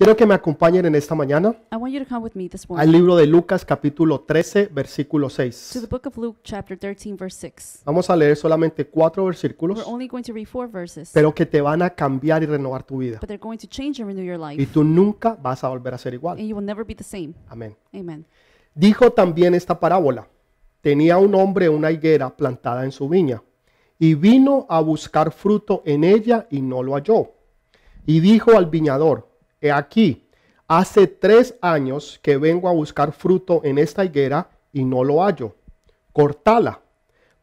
Quiero que me acompañen en esta mañana al libro de Lucas capítulo 13, versículo 6. Vamos a leer solamente cuatro versículos, pero que te van a cambiar y renovar tu vida. y tú nunca vas a volver a ser igual. Amén. Dijo también esta parábola. Tenía un hombre una higuera plantada en su viña, y vino a buscar fruto en ella y no lo halló. Y dijo al viñador, He aquí, hace tres años que vengo a buscar fruto en esta higuera y no lo hallo. Cortala,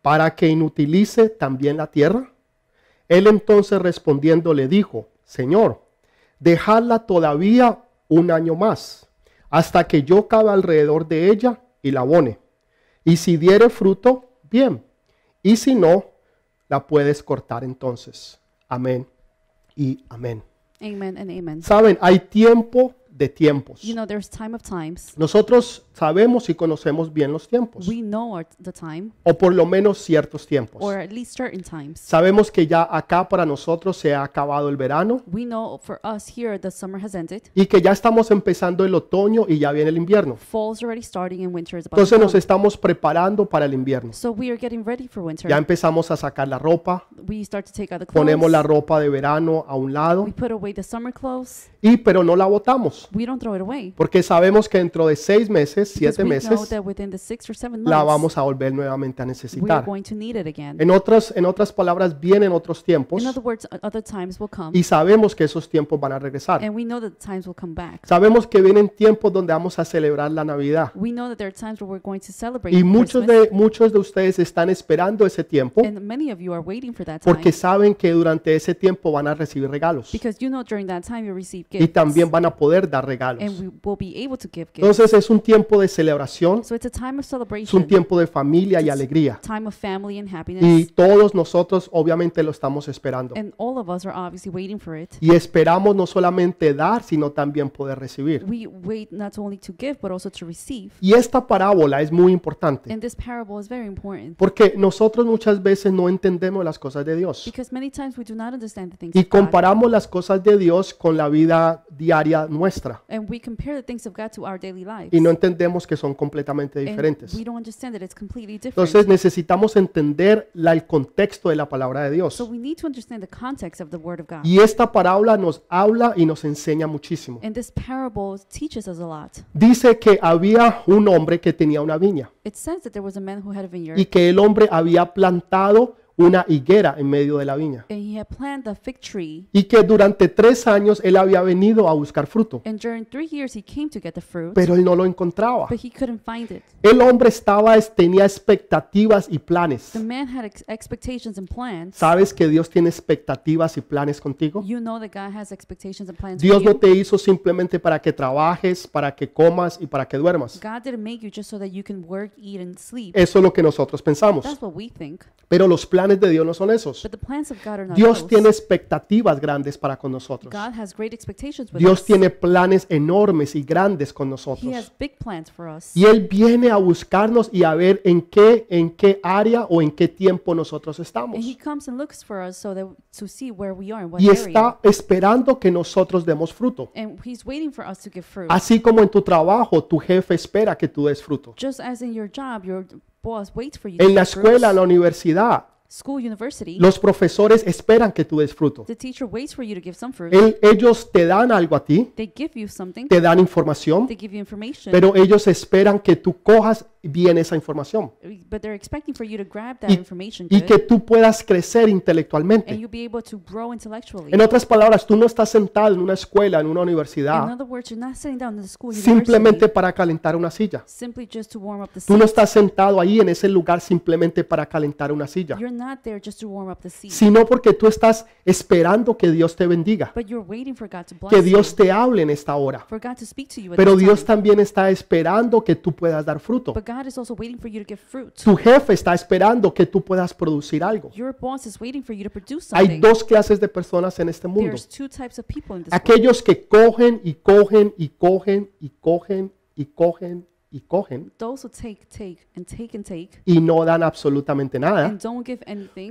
para que inutilice también la tierra. Él entonces respondiendo le dijo, Señor, dejadla todavía un año más, hasta que yo cabe alrededor de ella y la abone. Y si diere fruto, bien. Y si no, la puedes cortar entonces. Amén y amén. Saben, hay tiempo de tiempos. Nosotros Sabemos y conocemos bien los tiempos. O por lo menos ciertos tiempos. Sabemos que ya acá para nosotros se ha acabado el verano y que ya estamos empezando el otoño y ya viene el invierno. Entonces nos estamos preparando para el invierno. Ya empezamos a sacar la ropa, ponemos la ropa de verano a un lado y pero no la botamos porque sabemos que dentro de seis meses siete meses, la vamos a volver nuevamente a necesitar. En otras, en otras palabras, vienen otros tiempos y sabemos que esos tiempos van a regresar. Sabemos que vienen tiempos donde vamos a celebrar la Navidad. Y muchos de, muchos de ustedes están esperando ese tiempo porque saben que durante ese tiempo van a recibir regalos. Y también van a poder dar regalos. Entonces es un tiempo de celebración. es un tiempo de familia y alegría. Y todos nosotros obviamente lo estamos esperando. Y esperamos no solamente dar, sino también poder recibir. y esta parábola es muy importante. Porque nosotros muchas veces no entendemos las cosas de Dios. Y comparamos las cosas de Dios con la vida diaria nuestra. Y no entendemos que son completamente diferentes. Entonces necesitamos entender la, el contexto de la palabra de Dios. Y esta parábola nos habla y nos enseña muchísimo. Dice que había un hombre que tenía una viña. Y que el hombre había plantado una higuera en medio de la viña. Y que durante tres años él había venido a buscar fruto. Pero él no lo encontraba. El hombre estaba, tenía expectativas y planes. ¿Sabes que Dios tiene expectativas y planes contigo? Dios no te hizo simplemente para que trabajes, para que comas y para que duermas. Eso es lo que nosotros pensamos. Pero los planes de Dios no son esos. Dios tiene expectativas grandes para con nosotros. Dios tiene planes enormes y grandes con nosotros. Y Él viene a buscarnos y a ver en qué, en qué área o en qué tiempo nosotros estamos. Y está esperando que nosotros demos fruto. Así como en tu trabajo, tu jefe espera que tú des fruto. En la escuela, en la universidad, los profesores esperan que tú des fruto. ellos te dan algo a ti, te dan información, pero ellos esperan que tú cojas bien esa información Y- que tú puedas crecer intelectualmente. En otras palabras, tú no estás sentado en una escuela, en una universidad, simplemente para calentar una silla. Tú no estás sentado ahí en ese lugar simplemente para calentar una silla sino porque tú estás esperando que Dios te bendiga, que Dios te hable en esta hora. Pero Dios también está esperando que tú puedas dar fruto. Tu jefe está esperando que tú puedas producir algo. Hay dos clases de personas en este mundo. Aquellos que cogen y cogen y cogen y cogen y cogen y cogen y no dan absolutamente nada.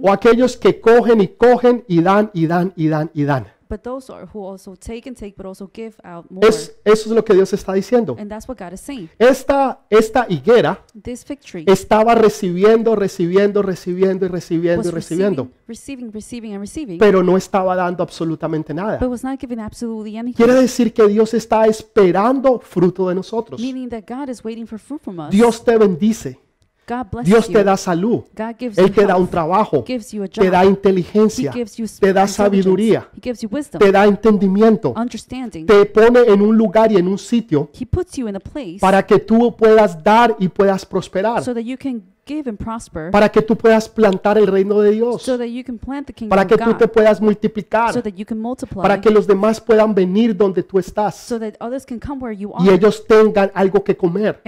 O aquellos que cogen y cogen y dan y dan y dan y dan. Es, eso es lo que Dios está diciendo. Esta, esta higuera estaba recibiendo, recibiendo, recibiendo y recibiendo y recibiendo, pero no estaba dando absolutamente nada. Quiere decir que Dios está esperando fruto de nosotros. Dios te bendice. Dios te da salud. Él te da un trabajo. Te da inteligencia. Te da sabiduría. Te da entendimiento. Te pone en un lugar y en un sitio para que tú puedas dar y puedas prosperar para que tú puedas plantar el reino de Dios, para que tú te puedas multiplicar, para que los demás puedan venir donde tú estás y ellos tengan algo que comer,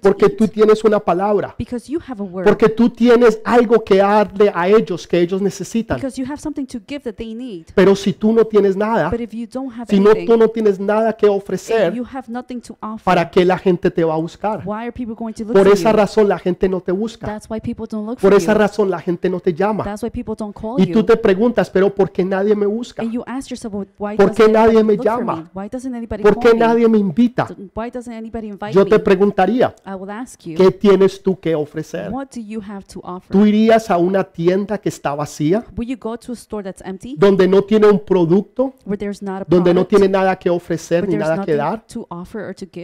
porque tú tienes una palabra, porque tú tienes algo que darle a ellos que ellos necesitan. Pero si tú no tienes nada, si no tú no tienes nada que ofrecer, ¿para qué la gente te va a buscar? Por esa razón la gente no te busca. Por esa razón la gente no te llama. Y tú te preguntas, pero ¿por qué nadie me busca? ¿Por qué nadie me llama? ¿Por qué nadie me invita? Yo te preguntaría, ¿qué tienes tú que ofrecer? ¿Tú irías a una tienda que está vacía? ¿Donde no tiene un producto? ¿Donde no tiene nada que ofrecer ni nada que dar?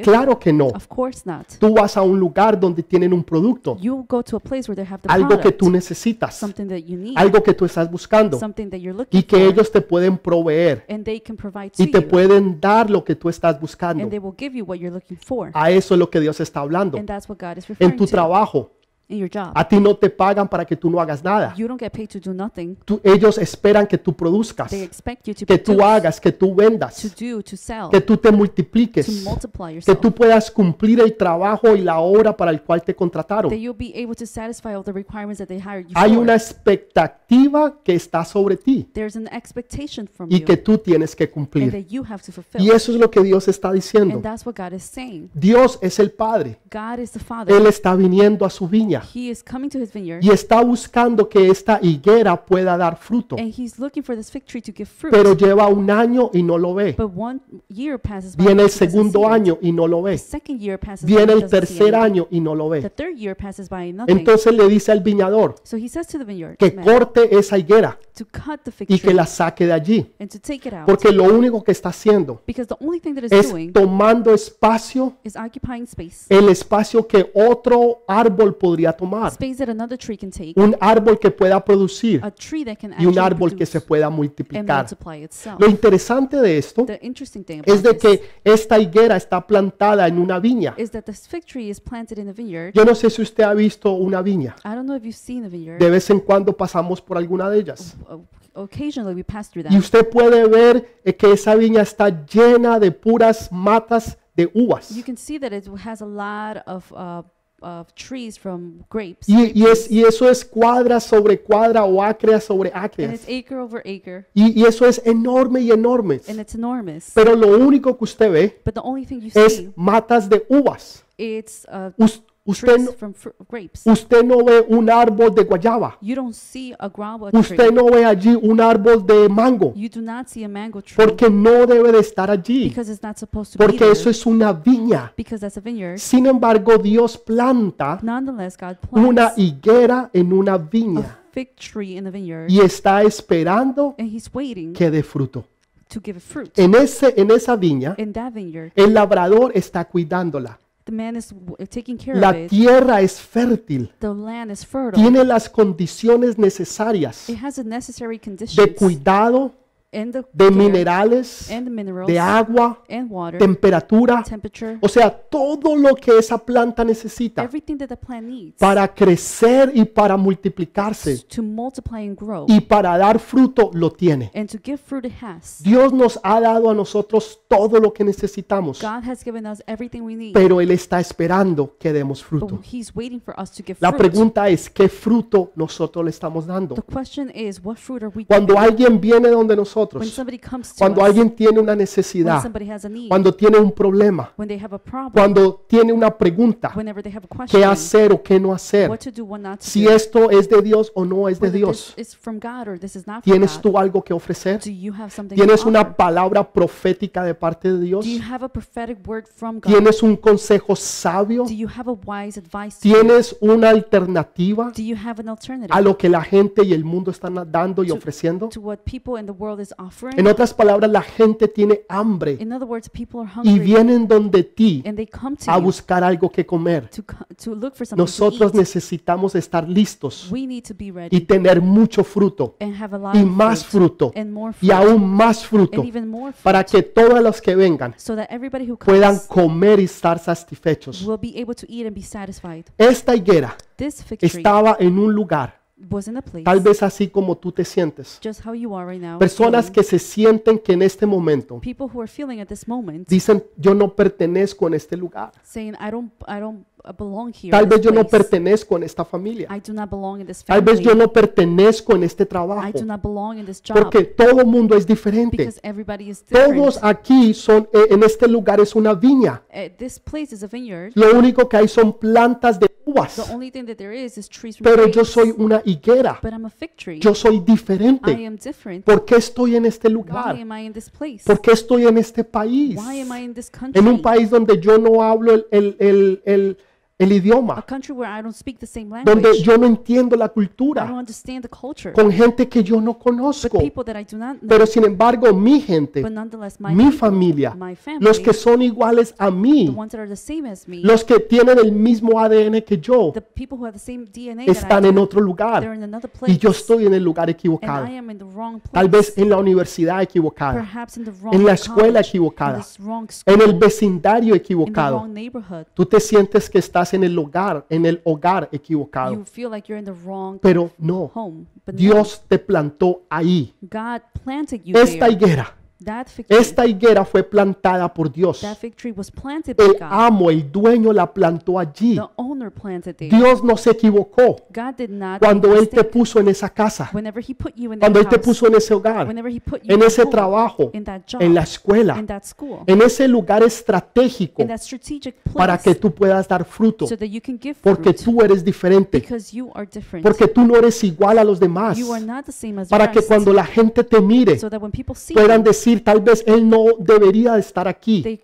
Claro que no. Tú vas a un lugar donde tienen un producto algo que tú necesitas, algo que tú estás buscando y que ellos te pueden proveer y te pueden dar lo que tú estás buscando. A eso es lo que Dios está hablando. en tu trabajo a ti no te pagan para que tú no hagas nada. You don't get paid to do nothing. Tú- ellos esperan que tú produzcas, que tú hagas, que tú vendas, que tú te multipliques, que tú puedas cumplir el trabajo y la obra para el cual te contrataron. Hay una expectativa que está sobre ti an expectation from y que tú tienes que cumplir. Y eso es lo que Dios está diciendo. Dios es el Padre. God is the Father. Él está viniendo a su y está buscando que esta higuera pueda dar fruto pero lleva un año y no lo ve viene el segundo año y no lo ve viene el tercer año y no lo ve entonces le dice al viñador que corte esa higuera y que la saque de allí porque lo único que está haciendo es tomando espacio el espacio que otro árbol podría un árbol que pueda producir y un árbol que se pueda multiplicar. Lo interesante de esto es de que esta higuera está plantada en una viña. Yo no sé si usted ha visto una viña. De vez en cuando pasamos por alguna de ellas. Y usted puede ver que esa viña está llena de puras matas de uvas trees from grapes. Y, y, eso es cuadra sobre cuadra o acre sobre acre. Y, y, eso es enorme y enorme. Pero lo único que usted ve es matas de uvas. It's, uh, Usted no, ve un árbol de guayaba. Usted no ve allí un árbol de mango. Porque no debe de estar allí. Porque eso es una viña. Sin embargo, Dios planta una higuera en una viña. Y está esperando que dé fruto. En, ese, en esa viña, el labrador está cuidándola. La tierra es fértil. Tiene las condiciones necesarias de cuidado, de minerales, de agua, temperatura, o sea, todo lo que esa planta necesita para crecer y para multiplicarse y para dar fruto lo tiene. Dios nos ha dado a nosotros todo lo que necesitamos, pero Él está esperando que demos fruto. La pregunta es, ¿qué fruto nosotros le estamos dando? Cuando alguien viene donde nosotros, cuando alguien tiene una necesidad, cuando tiene un problema, cuando tiene una pregunta, qué hacer o qué no hacer, si esto es de Dios o no es de Dios, ¿tienes tú algo que ofrecer? ¿Tienes una palabra profética de parte de Dios? ¿Tienes un consejo sabio? ¿Tienes una alternativa a lo que la gente y el mundo están dando y ofreciendo? En otras palabras, la gente tiene hambre y vienen donde ti a buscar algo que comer. Nosotros necesitamos estar listos y tener mucho fruto y más fruto y aún más fruto para que todos los que vengan puedan comer y estar satisfechos. Esta higuera estaba en un lugar Tal vez así como tú te sientes. Personas que se sienten que en este momento dicen, yo no pertenezco en este lugar. Tal vez yo no pertenezco en esta familia. Tal vez yo no pertenezco en este trabajo. Porque todo mundo es diferente. Todos aquí son, e, en este lugar es una viña. Eh, Lo único que hay son plantas de pero yo soy una higuera. Yo soy diferente. ¿Por qué estoy en este lugar? ¿Por qué estoy en este país? En un país donde yo no hablo el, el, el, el, el idioma, donde yo no entiendo la cultura, con gente que yo no conozco, pero sin embargo mi gente, mi familia, los que son iguales a mí, los que tienen el mismo ADN que yo, están en otro lugar y yo estoy en el lugar equivocado, tal vez en la universidad equivocada, en la escuela equivocada, en el vecindario equivocado, tú te sientes que estás en el hogar, en el hogar equivocado. Pero no, Dios te plantó ahí. Esta higuera esta higuera fue plantada por Dios. El amo, el dueño la plantó allí. Dios no se equivocó cuando Él te puso en esa casa, cuando Él te puso en ese hogar, en ese trabajo, en la escuela, en ese lugar estratégico para que tú puedas dar fruto, porque tú eres diferente, porque tú no eres igual a los demás, para que cuando la gente te mire puedan decir, tal vez él no debería estar aquí.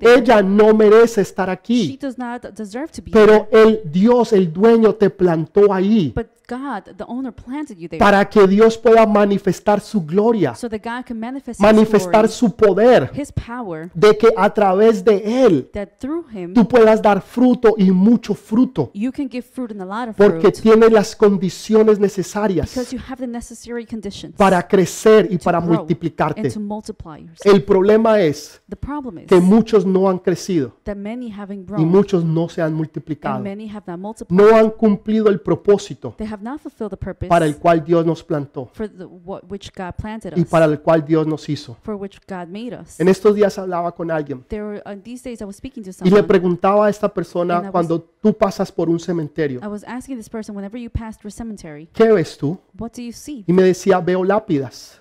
Ella no merece estar aquí. Pero el Dios, el dueño, te plantó ahí para que Dios pueda manifestar su gloria, manifestar su poder, de que a través de Él tú puedas dar fruto y mucho fruto, porque tiene tienes las condiciones necesarias para crecer y para multiplicarte. El problema es que muchos no han crecido y muchos no se han multiplicado, no han cumplido el propósito para el cual Dios nos plantó y para el cual Dios nos hizo. En estos días hablaba con alguien uh, y le preguntaba a esta persona cuando tú pasas por un cementerio, ¿qué ves tú? Y me decía, veo lápidas.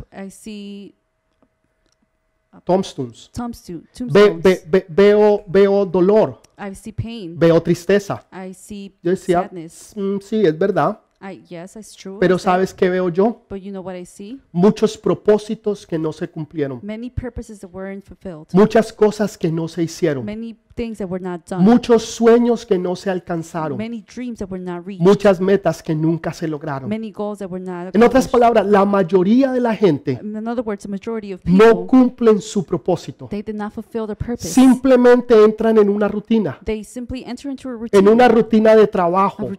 veo, veo dolor. Veo tristeza. Yo decía, mm, sí, es verdad true, Pero ¿sabes qué veo yo? Muchos propósitos que no se cumplieron. Muchas cosas que no se hicieron. Muchos sueños que no se alcanzaron. Muchas metas que nunca se lograron. en otras palabras, la mayoría de la gente no cumplen su propósito. Simplemente entran en una rutina. en una rutina de trabajo,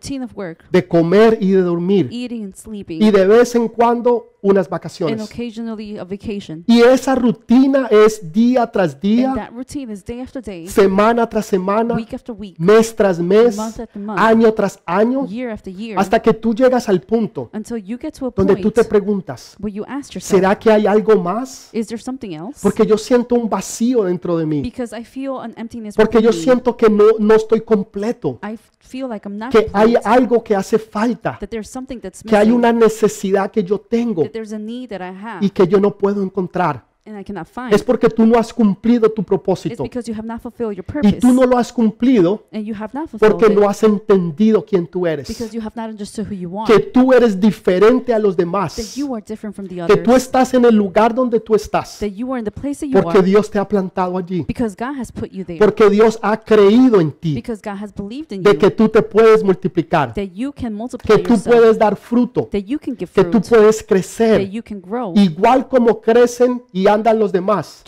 de comer y de dormir. Y de vez en cuando unas vacaciones. Y esa rutina es día tras día, semana tras semana, mes tras mes, año tras año, hasta que tú llegas al punto donde tú te preguntas, ¿será que hay algo más? Porque yo siento un vacío dentro de mí. Porque yo siento que no, no estoy completo. que hay algo que hace falta, que hay una necesidad que yo tengo y que yo no puedo encontrar es porque tú no has cumplido tu propósito y tú no lo has cumplido porque no has entendido quién tú eres que tú eres diferente a los demás que tú estás en el lugar donde tú estás porque Dios te ha plantado allí porque Dios ha creído en ti de que tú te puedes multiplicar que tú puedes dar fruto que tú puedes crecer igual como crecen y han a los demás,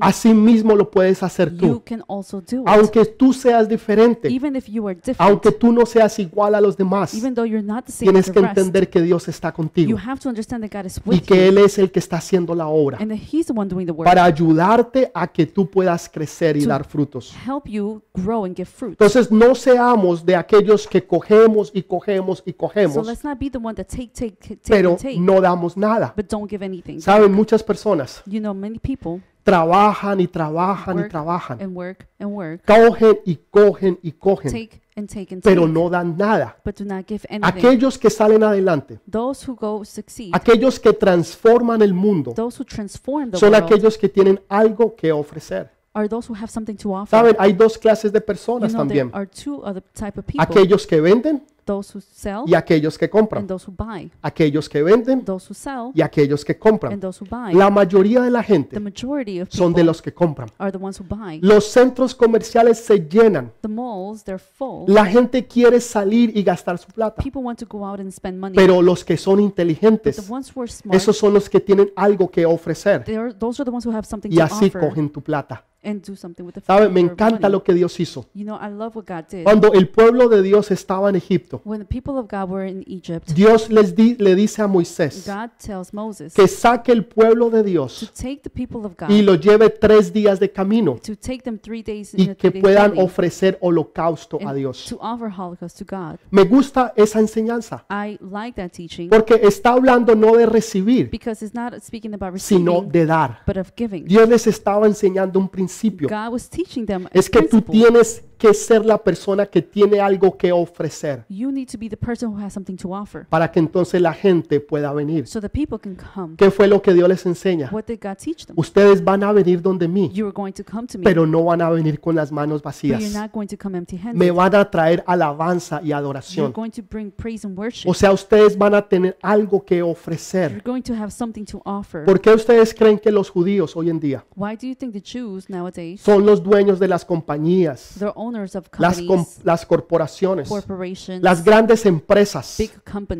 así mismo lo puedes hacer tú. Aunque tú seas diferente, aunque tú no seas igual a los demás, tienes que entender que Dios está contigo y que Él es el que está haciendo la obra para ayudarte a que tú puedas crecer y dar frutos. Entonces no seamos de aquellos que cogemos y cogemos y cogemos, pero no damos nada. Saben, muchas personas trabajan y trabajan y trabajan. Cogen y cogen y cogen, pero no dan nada. Aquellos que salen adelante, aquellos que transforman el mundo, son aquellos que tienen algo que ofrecer. Saben, hay dos clases de personas también. Aquellos que venden y aquellos que compran, aquellos que venden y aquellos que compran. La mayoría de la gente son de los que compran. Los centros comerciales se llenan. La gente quiere salir y gastar su plata. Pero los que son inteligentes, esos son los que tienen algo que ofrecer y así cogen tu plata. Me encanta lo que Dios hizo. Cuando el pueblo de Dios estaba en Egipto Dios les le dice a Moisés que saque el pueblo de Dios y lo lleve tres días de camino y que puedan ofrecer holocausto a Dios. Me gusta esa enseñanza porque está hablando no de recibir, sino de dar. Dios les estaba enseñando un principio. Es que tú tienes que ser la persona que tiene algo que ofrecer. Para que entonces la gente pueda venir. ¿Qué fue lo que Dios les enseña? Ustedes van a venir donde mí. me. Pero no van a venir con las manos vacías. Me van a traer alabanza y adoración. O sea, ustedes van a tener algo que ofrecer. Porque ¿Por qué ustedes creen que los judíos hoy en día son los dueños de las compañías? las, las corporaciones, las grandes empresas,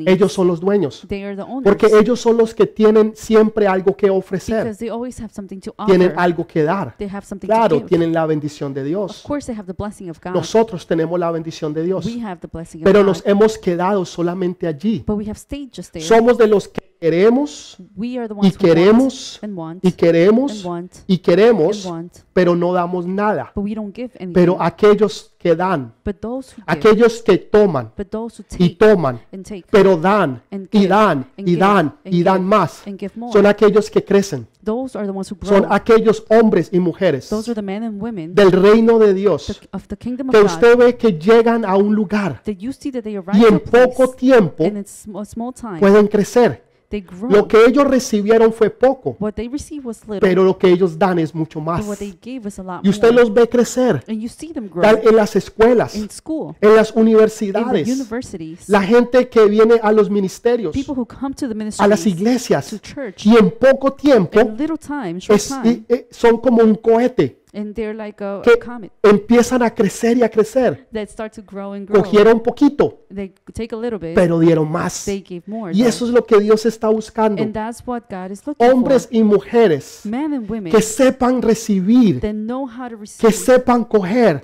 ellos son los dueños, porque ellos son los que tienen siempre algo que ofrecer, tienen algo que dar, claro, tienen la bendición de Dios, nosotros tenemos la bendición de Dios, pero nos hemos quedado solamente allí, somos de los que queremos y queremos y queremos y queremos, pero no damos nada. Pero aquellos que dan, aquellos que toman y toman, pero dan y dan y dan y dan más, son aquellos que crecen. Son aquellos hombres y mujeres del reino de Dios que usted ve que llegan a un lugar y en poco tiempo pueden crecer. Lo que ellos recibieron fue poco, pero lo que ellos dan es mucho más. Y usted los ve crecer en las escuelas, en las universidades, la gente que viene a los ministerios, a las iglesias, y en poco tiempo eh, son como un cohete que empiezan a crecer y a crecer. Cogieron un poquito, pero dieron más. y eso es lo que Dios está buscando. Hombres y mujeres que sepan recibir, que sepan coger,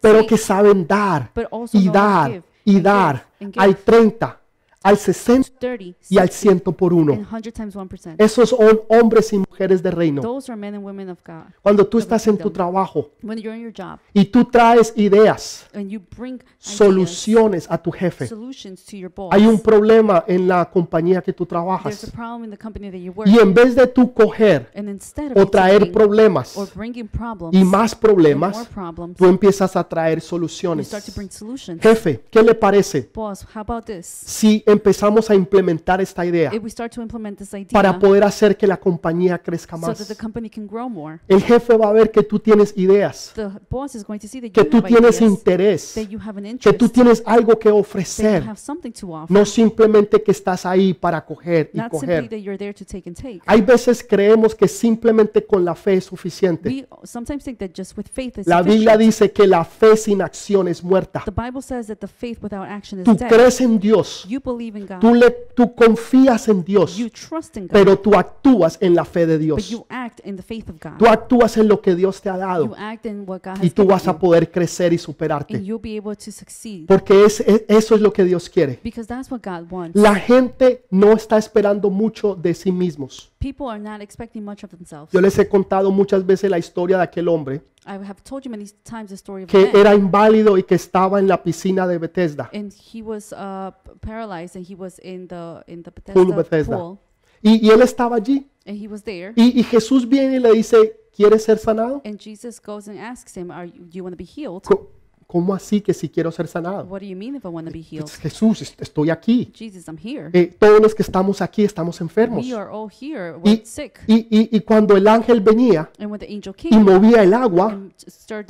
pero que saben dar y dar y dar. Hay 30 al 60 y al 100 por uno. Esos son hombres y mujeres de reino. Cuando tú estás en tu trabajo y tú traes ideas, soluciones a tu jefe. Hay un problema en la compañía que tú trabajas. Y en vez de tú coger o traer problemas y más problemas, tú empiezas a traer soluciones. Jefe, ¿qué le parece? Si empezamos a implementar esta idea para poder hacer que la compañía crezca más. El jefe va a ver que tú tienes ideas, que tú tienes interés, que tú tienes algo que ofrecer, no simplemente que estás ahí para coger y coger. Hay veces creemos que simplemente con la fe es suficiente. La Biblia dice que la fe sin acción es muerta. Tú crees en Dios Tú, le, tú confías en Dios, pero tú actúas en la fe de Dios. Tú actúas en lo que Dios te ha dado y tú vas a poder crecer y superarte. Porque es- eso es lo que Dios quiere. La gente no está esperando mucho de sí mismos. Yo les he contado muchas veces la historia de aquel hombre que era inválido y que estaba en la piscina de Bethesda, and he was uh, paralyzed, and he was in the in the Bethesda, Pool y, y él estaba allí. and he was there. Y, y Jesús viene y le dice, ¿quieres ser sanado? And Jesus goes and asks him, "Are you, you want to be healed?" Co- ¿Cómo así que si quiero ser sanado? Jesús, estoy aquí. Eh, todos los que estamos aquí estamos enfermos. y, Y, cuando el ángel venía y movía el agua,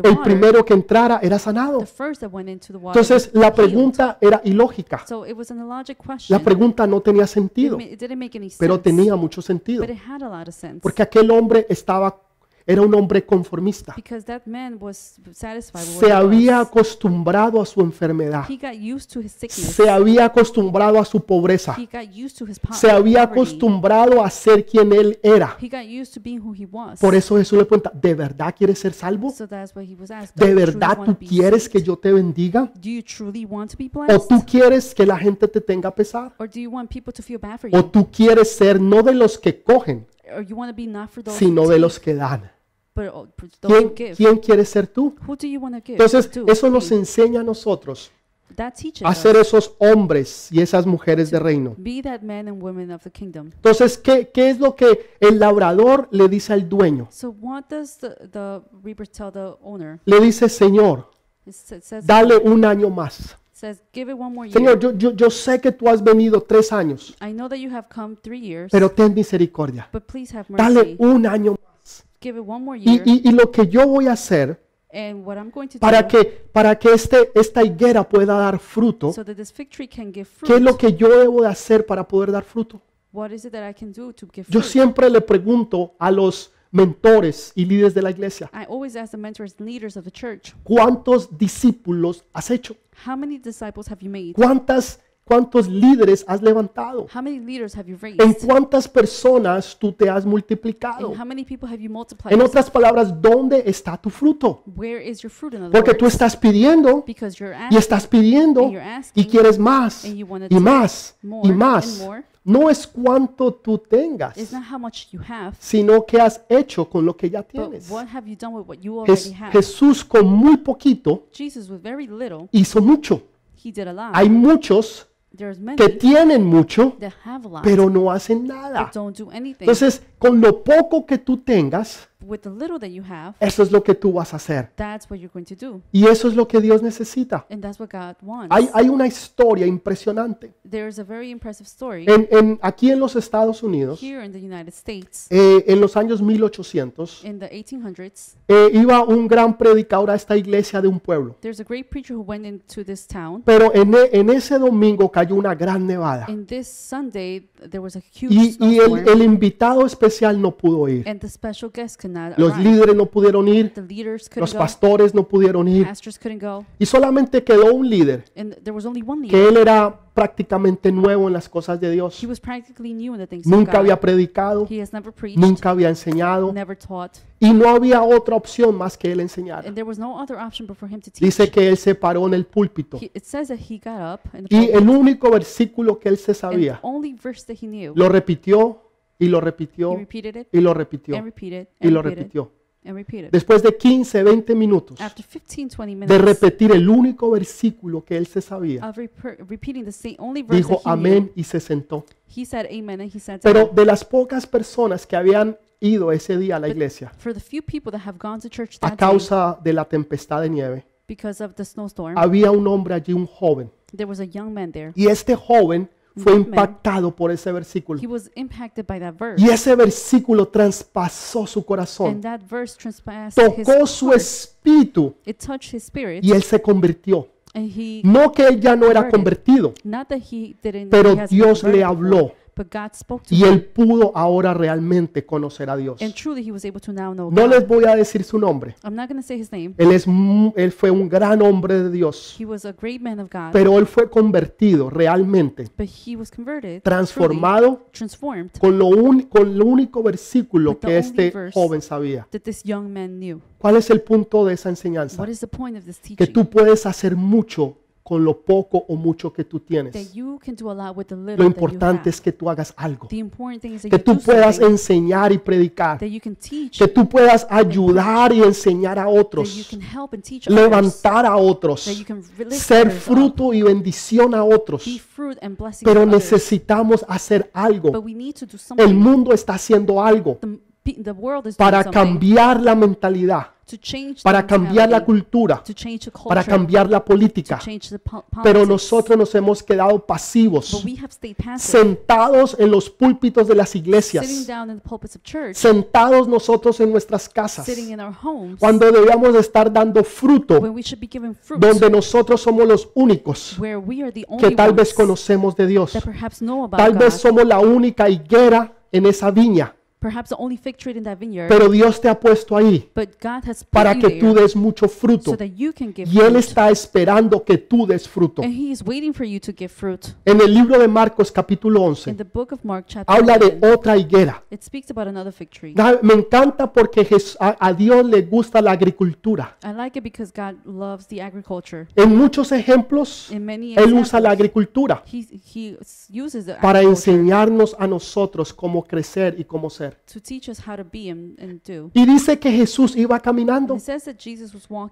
el primero que entrara era sanado. Entonces la pregunta era ilógica. La pregunta no tenía sentido, pero tenía mucho sentido. Porque aquel hombre estaba era un hombre conformista. Se había acostumbrado a su enfermedad. Se había acostumbrado a su pobreza. Se había acostumbrado a ser quien él era. Por eso Jesús le pregunta, ¿de verdad quieres ser salvo? ¿De verdad tú quieres que yo te bendiga? ¿O tú quieres que la gente te tenga pesar? ¿O tú quieres ser no de los que cogen, sino de los que dan. Oh, ¿Quién, ¿Quién quieres ser tú? Entonces, eso nos enseña a nosotros a ser esos hombres y esas mujeres de reino. Entonces, ¿qué, ¿qué, es lo que el labrador le dice al dueño? Le dice, Señor, dale un año más. Says, Give it one more year. Señor, yo, yo, yo sé que tú has venido tres años, I know that you have come three years, pero ten misericordia. but please have mercy. Dale un año más. Give it one more year. y- y y lo que yo voy a hacer and what I'm going to para do que, para que este, esta higuera pueda dar fruto, so that this fig tree can give fruit. ¿qué es lo que yo debo de hacer para poder dar fruto? what is it that I can do to give Yo siempre le pregunto a los mentores y líderes de la iglesia, I always ask the mentors and leaders of the church, ¿cuántos discípulos has hecho? How many disciples have you made? ¿Cuántas cuántos líderes has levantado? How many leaders have you raised? ¿En cuántas personas tú te has multiplicado? And how many people have you multiplied? En otras palabras, ¿dónde está tu fruto? Where is your fruit, in other Porque tú estás pidiendo Because you're asking, y estás pidiendo and you're asking, y quieres más and you y más more y and más more no es cuánto tú tengas, sino qué has hecho con lo que ya tienes. Jesús con muy poquito hizo mucho. Hay muchos que tienen mucho, pero no hacen nada. Entonces, con lo poco que tú tengas, eso es lo que tú vas a hacer. Y eso es lo que Dios necesita. Hay, una historia impresionante. En, aquí en los Estados Unidos, eh, en los años 1800, eh, iba un gran predicador a esta iglesia de un pueblo. pero e, en, ese domingo cayó una gran nevada. y, el invitado especial no pudo ir. Los líderes no pudieron ir. Los pastores no pudieron ir. Y solamente quedó un líder. Que él era prácticamente nuevo en las cosas de Dios. Nunca había predicado. Nunca había enseñado. Y no había otra opción más que él enseñar. Dice que él se paró en el púlpito. Y el único versículo que él se sabía lo repitió y lo repitió. Y lo repitió. Y lo repitió. Después de 15, 20 minutos de repetir el único versículo que él se sabía, dijo amén y se sentó. Pero de las pocas personas que habían ido ese día a la iglesia a causa de la tempestad de nieve, había un hombre allí, un joven. Y este joven fue impactado por ese versículo. Y ese versículo traspasó su corazón. Tocó su espíritu. Y él se convirtió. no que él ya no era convertido, pero Dios le habló y él pudo ahora realmente conocer a Dios. No les voy a decir su nombre. Él, es, él fue un gran hombre de Dios, pero él fue convertido realmente, transformado con lo, con único versículo que este joven sabía. ¿Cuál es el punto de esa enseñanza? Que tú puedes hacer mucho con lo poco o mucho que tú tienes. Lo importante es que tú hagas algo. Que tú puedas enseñar y predicar. Que tú puedas ayudar y enseñar a otros. Levantar a otros. Ser fruto y bendición a otros. Pero necesitamos hacer algo. El mundo está haciendo algo para cambiar la mentalidad, para cambiar la cultura, para cambiar la política. Pero nosotros nos hemos quedado pasivos, sentados en los púlpitos de las iglesias, sentados nosotros en nuestras casas, cuando debíamos estar dando fruto, donde nosotros somos los únicos que tal vez conocemos de Dios. tal vez somos la única higuera en esa viña pero Dios te ha puesto ahí para que tú des mucho fruto. Y Él está esperando que tú des fruto. En el libro de Marcos capítulo 11 habla de otra higuera. Me encanta porque a, Dios le gusta la agricultura. En muchos ejemplos, Él usa la agricultura para enseñarnos a nosotros cómo crecer y cómo ser. Y dice que Jesús iba caminando.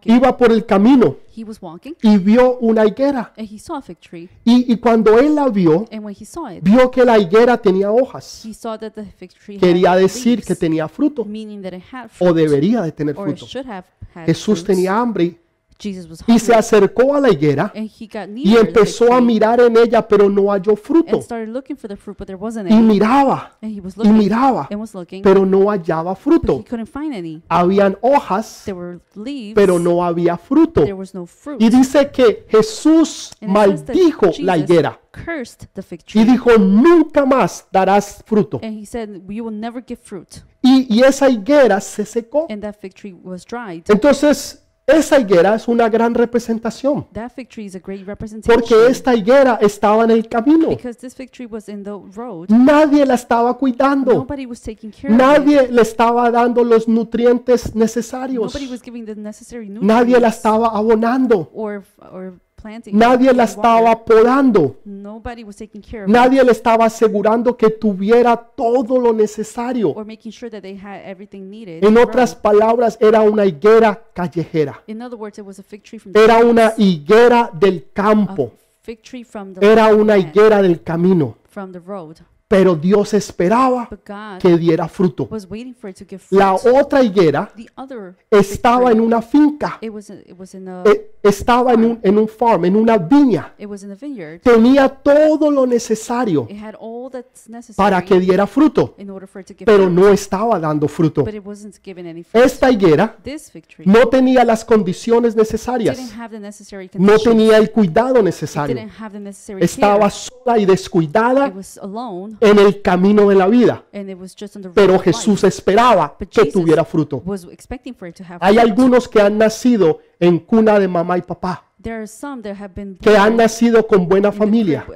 Iba por el camino. Y vio una higuera. Y, y cuando él la vio, vio que la higuera tenía hojas. Quería decir que tenía fruto. O debería de tener fruto. Jesús tenía hambre y se acercó a la higuera y empezó a mirar en ella, pero no halló fruto. Y miraba, y miraba, pero no hallaba fruto. Habían hojas, pero no había fruto. Y dice que Jesús maldijo la higuera. Y dijo, nunca más darás fruto. Y, esa higuera se secó. Entonces, esa higuera es una gran representación. Porque esta higuera estaba en el camino. Nadie la estaba cuidando. Nadie le estaba dando los nutrientes necesarios. Nadie la estaba abonando. Nadie la estaba podando. Nadie le estaba asegurando que tuviera todo lo necesario. En otras palabras, era una higuera callejera. Era una higuera del campo. Era una higuera del camino pero Dios esperaba que diera fruto. La otra higuera estaba en una finca, eh, estaba en un, farm, en una viña. Tenía todo lo necesario para que diera fruto, pero no estaba dando fruto. Esta higuera no tenía las condiciones necesarias, no tenía el cuidado necesario, estaba sola y descuidada en el camino de la vida. Pero Jesús esperaba que tuviera fruto. Hay algunos que han nacido en cuna de mamá y papá que han nacido con buena familia.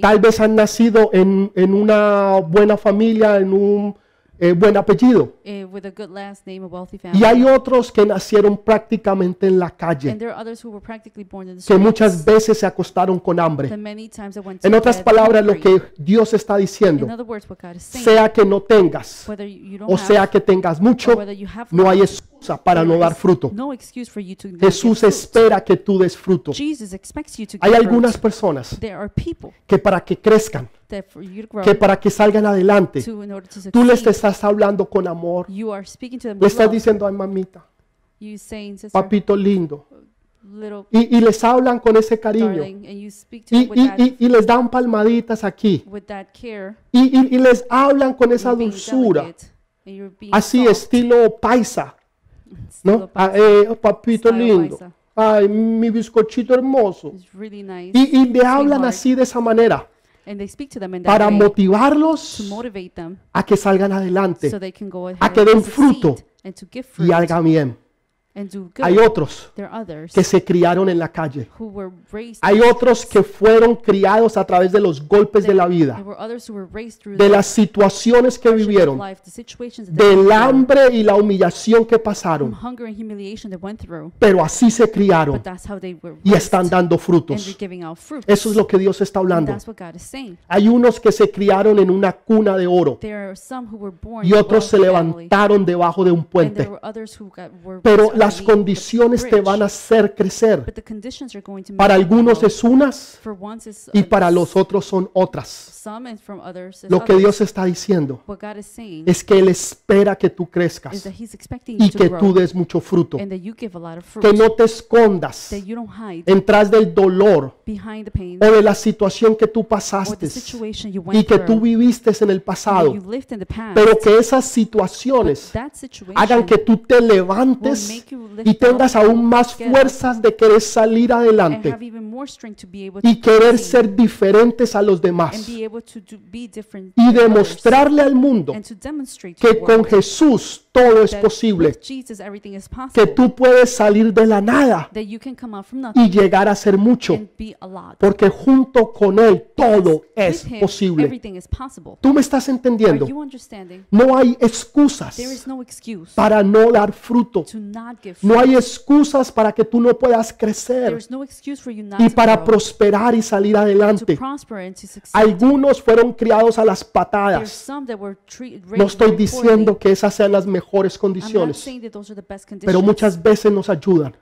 Tal vez han nacido en, en una buena familia, en un eh, buen apellido. Eh, y hay otros que nacieron prácticamente en la calle, que muchas veces se acostaron con hambre. En otras palabras, lo que Dios está diciendo, sea que no tengas o sea que tengas mucho, no hay excusa para no dar fruto. Jesús espera que tú des fruto. Hay algunas personas que para que crezcan que para que salgan adelante, tú les estás hablando con amor. Le estás diciendo, ay mamita, papito lindo. Y, y, les hablan con ese cariño. y, y, y les dan palmaditas aquí. y, les hablan con esa dulzura. Así, estilo paisa. ¿no? Ah, eh, papito lindo. Ay, mi bizcochito hermoso. y, y me hablan así de esa manera para motivarlos a que salgan adelante, a que den fruto y hagan bien. Hay otros que se criaron en la calle. Hay otros que fueron criados a través de los golpes de la vida, de las situaciones que vivieron, del hambre y la humillación que pasaron. Pero así se criaron y están dando frutos. Eso es lo que Dios está hablando. Hay unos que se criaron en una cuna de oro y otros se levantaron debajo de un puente. Pero la las condiciones te van a hacer crecer. Para algunos es unas y para los otros son otras. Lo que Dios está diciendo es que Él espera que tú crezcas y que tú des mucho fruto. Que no te escondas detrás del dolor o de la situación que tú pasaste y que tú viviste en el pasado. Pero que esas situaciones hagan que tú te levantes y tengas aún más fuerzas de querer salir adelante y querer ser diferentes a los demás y demostrarle al mundo que con Jesús todo es posible. Que tú puedes salir de la nada y llegar a ser mucho. Porque junto con Él todo es posible. Tú me estás entendiendo. No hay excusas para no dar fruto. No hay excusas para que tú no puedas crecer y para prosperar y salir adelante. Algunos fueron criados a las patadas. No estoy diciendo que esas sean las mejores mejores condiciones, pero muchas veces nos ayudan.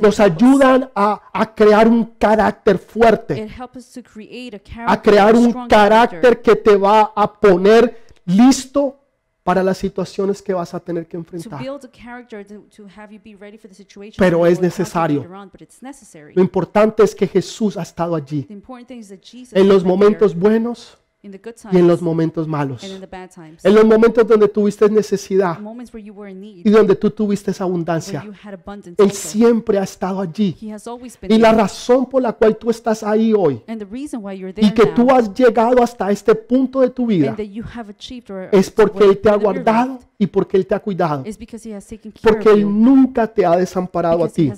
Nos ayudan a, a crear un carácter fuerte, a crear un carácter que te va a poner listo para las situaciones que vas a tener que enfrentar. Pero es necesario. Lo importante es que Jesús ha estado allí. En los momentos buenos, y en los momentos malos, en los momentos donde tuviste necesidad y donde tú tuviste abundancia. Él siempre ha estado allí. Y la razón por la cual tú estás ahí hoy y que tú has llegado hasta este punto de tu vida es porque Él te ha guardado y porque Él te ha cuidado. Porque Él nunca te ha desamparado a ti.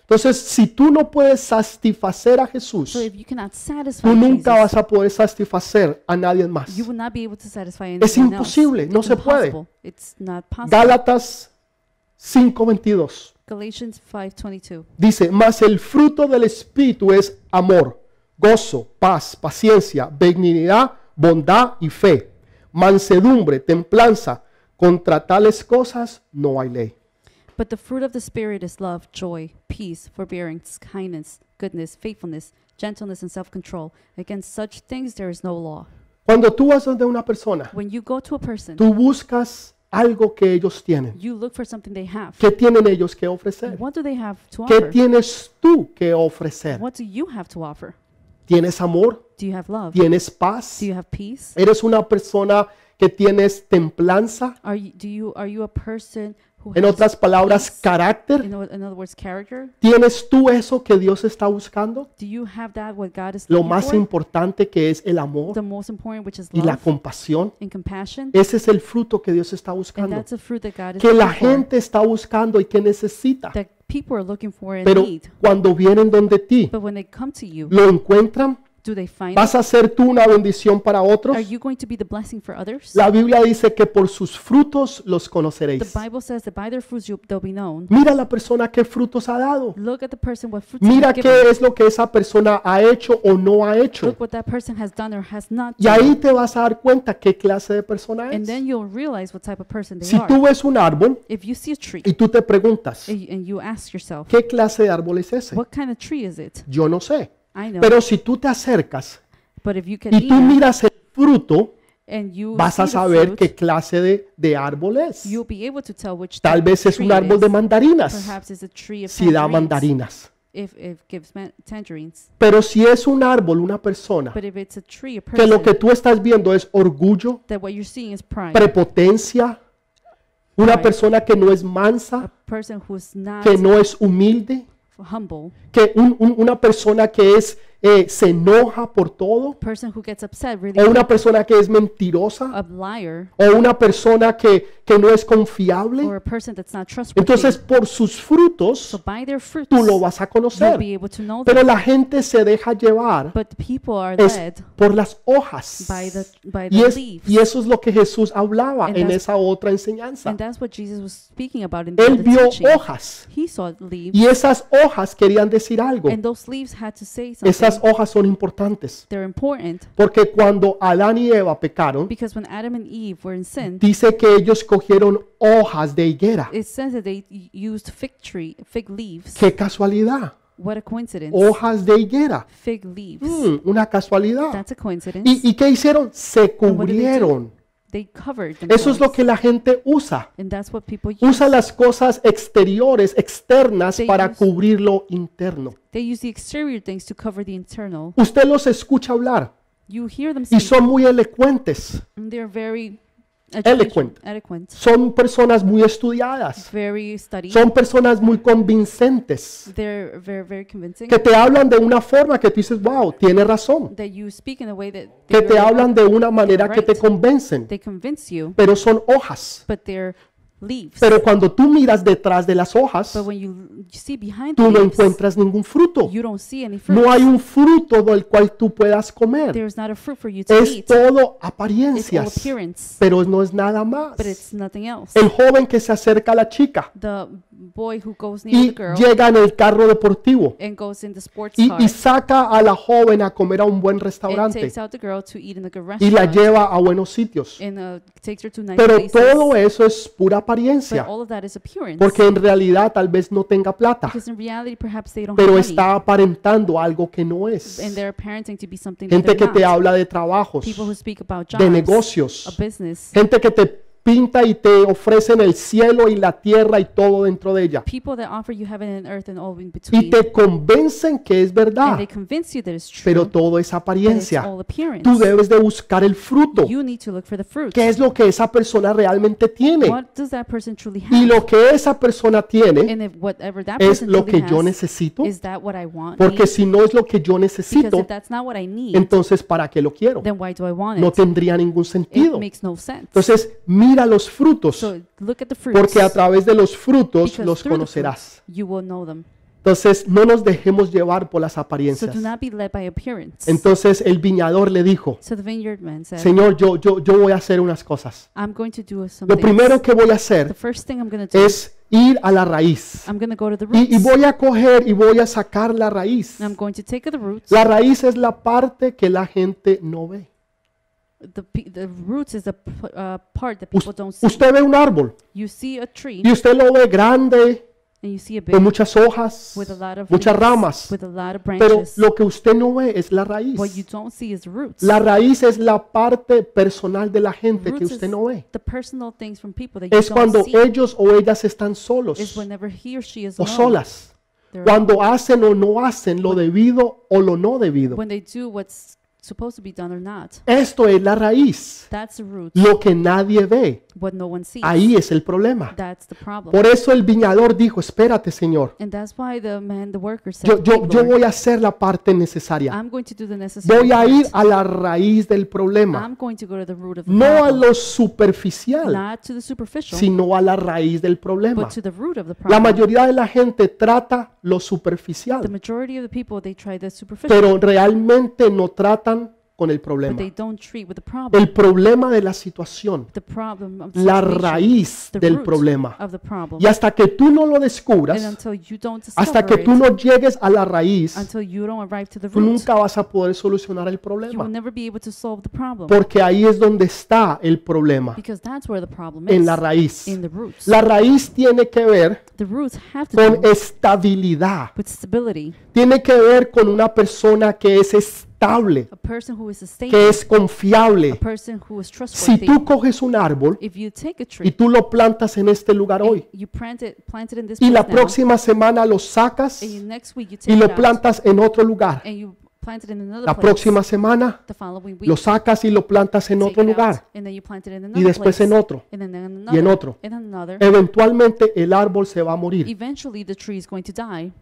Entonces, si tú no puedes satisfacer a Jesús, tú nunca vas a poder satisfacer a nadie más. Es imposible, no se puede. Gálatas 5:22. 5:22. Dice, "Mas el fruto del espíritu es amor, gozo, paz, paciencia, benignidad, bondad y fe." mansedumbre, templanza. Contra tales cosas no hay ley. But the fruit of the Spirit is love, joy, peace, forbearance, kindness, goodness, faithfulness, gentleness, and self-control. Against such things there is no law. Cuando tú vas donde una persona, you tú buscas algo que ellos tienen. ¿Qué tienen ellos que ofrecer? What ¿Qué tienes tú que ofrecer? What do you have to ¿Tienes amor? ¿Tienes paz? ¿Eres una persona que tienes templanza? en otras palabras, carácter. ¿Tienes tú eso que Dios está buscando? Lo más importante que es el amor y la compasión. Ese es el fruto que Dios está buscando. Que la gente está buscando y que necesita. People are looking for Pero need. cuando vienen donde ti, But when they come to you, lo encuentran ¿Vas a ser tú una bendición para otros? La Biblia dice que por sus frutos los conoceréis. Mira la persona qué frutos ha dado. Mira qué es lo que esa persona ha hecho o no ha hecho. Y ahí te vas a dar cuenta qué clase de persona es. Si tú ves un árbol y tú te preguntas, ¿qué clase de árbol es ese? Yo no sé. Pero si tú te acercas y tú miras el fruto, vas a saber qué clase de, de árbol es. Tal vez es un árbol de mandarinas, si da mandarinas. Pero si es un árbol, una persona, que lo que tú estás viendo es orgullo, prepotencia, una persona que no es mansa, que no es humilde, humble, que una persona que es eh, se enoja por todo. o una persona que es mentirosa. o una persona que, que no es confiable. Entonces por sus frutos tú lo vas a conocer. Pero la gente se deja llevar por las hojas. y, eso es lo que Jesús hablaba en esa otra enseñanza. Él vio hojas. Y esas hojas querían decir algo. Esas las hojas son importantes. Porque cuando Adán y Eva pecaron, dice que ellos cogieron hojas de higuera. ¡Qué casualidad! Hojas de higuera. Mm, una casualidad. ¿Y, que qué hicieron? Se cubrieron. Eso es lo que la gente usa. Usa las cosas exteriores, externas, para cubrir lo interno. Usted los escucha hablar. y son muy elocuentes. Eloquent. Son personas muy estudiadas. Son personas muy convincentes. que te hablan de una forma que tú dices, wow, tiene razón. que te hablan de una manera que te convencen. pero son hojas. Pero cuando tú miras detrás de las hojas, tú no encuentras ningún fruto. No hay un fruto del cual tú puedas comer. Es todo apariencias, pero no es nada más. El joven que se acerca a la chica y llega en el carro deportivo y, saca a la joven a comer a un buen restaurante y la lleva a buenos sitios. Uh, pero todo eso es pura apariencia. Porque en realidad tal vez no tenga plata. Pero está aparentando algo que no es. Gente que te habla de trabajos, de negocios, gente que te pinta y te ofrecen el cielo y la tierra y todo dentro de ella. Y te convencen que es verdad. pero todo es apariencia. Tú debes de buscar el fruto. ¿Qué es lo que esa persona realmente tiene? Y lo que esa persona tiene es lo que yo necesito. porque si no es lo que yo necesito, entonces ¿para qué lo quiero? No tendría ningún sentido. Entonces, mira a los frutos, porque a través de los frutos los conocerás. Entonces, no nos dejemos llevar por las apariencias. Entonces, el viñador le dijo, Señor, yo, yo, yo voy a hacer unas cosas. Lo primero que voy a hacer es ir a la raíz. y, voy a coger y voy a sacar la raíz. La raíz es la parte que la gente no ve. Usted ve un árbol y usted lo ve grande, con muchas hojas, muchas ramas, pero lo que usted no ve es la raíz. La raíz es la parte personal de la gente que usted no ve. Es cuando ellos o ellas están solos o solas, cuando hacen o no hacen lo debido o lo no debido. Esto es la raíz. Lo que nadie ve. Ahí es el problema. Por eso el viñador dijo, espérate, Señor. yo, yo, voy a hacer la parte necesaria. voy a ir a la raíz del problema. no a lo superficial, sino a la raíz del problema. La mayoría de la gente trata lo superficial, superficial. pero realmente no tratan con el problema. El problema de la situación. La raíz del problema. Y hasta que tú no lo descubras, hasta que tú no llegues a la raíz, tú nunca vas a poder solucionar el problema. Porque ahí es donde está el problema. En la raíz. La raíz tiene que ver con estabilidad. Tiene que ver con una persona que es estable que es confiable. Si tú coges un árbol y tú lo plantas en este lugar hoy, y la próxima semana lo sacas y lo plantas en otro lugar, la próxima semana lo sacas y lo plantas en otro lugar. Y después en otro. Y en otro. Eventualmente el árbol se va a morir.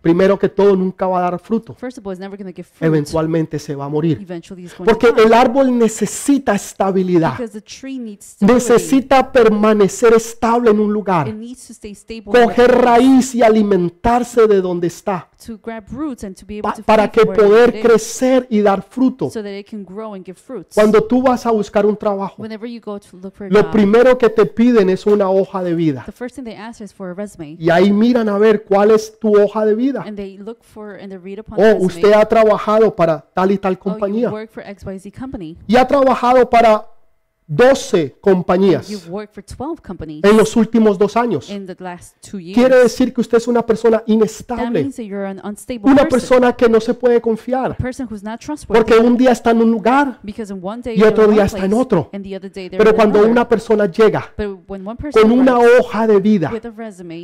Primero que todo nunca va a dar fruto. Eventualmente se va a morir. Porque el árbol necesita estabilidad. Necesita permanecer estable en un lugar. Coger raíz y alimentarse de donde está. para que poder crecer y dar fruto. Cuando tú vas a buscar un trabajo, lo primero que te piden es una hoja de vida. Y ahí miran a ver cuál es tu hoja de vida. Oh, usted ha trabajado para tal y tal oh, compañía. Y ha trabajado para 12 compañías en los últimos dos años. Quiere decir que usted es una persona inestable, una persona que no se puede confiar, porque un día está en un lugar y otro día está en otro. Pero cuando una persona llega con una hoja de vida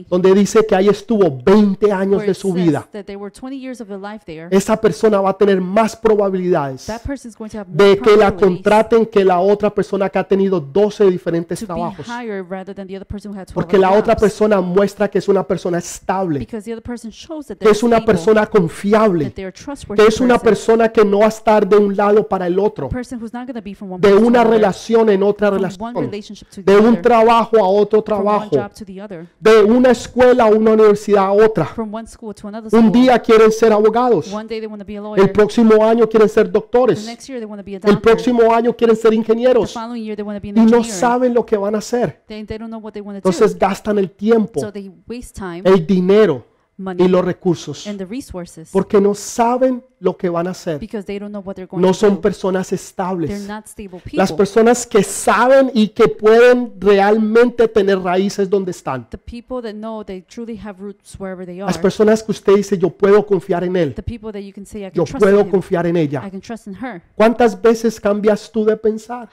donde dice que ahí estuvo 20 años de su vida, esa persona va a tener más probabilidades de que la contraten que la otra persona que ha tenido 12 diferentes trabajos. Porque la otra persona muestra que es una persona estable, que es una persona confiable, que es una persona que no va a estar de un lado para el otro, de una relación en otra relación, de un trabajo a otro trabajo, de una escuela a una universidad a otra. Un día quieren ser abogados, el próximo año quieren ser doctores, el próximo año quieren ser ingenieros y no saben lo que van a hacer. Entonces gastan el tiempo, el dinero y los recursos porque no saben lo que van a hacer. No son personas estables. Las personas que saben y que pueden realmente tener raíces donde están. Las personas que usted dice, yo puedo confiar en él. Yo puedo confiar en ella. ¿Cuántas veces cambias tú de pensar?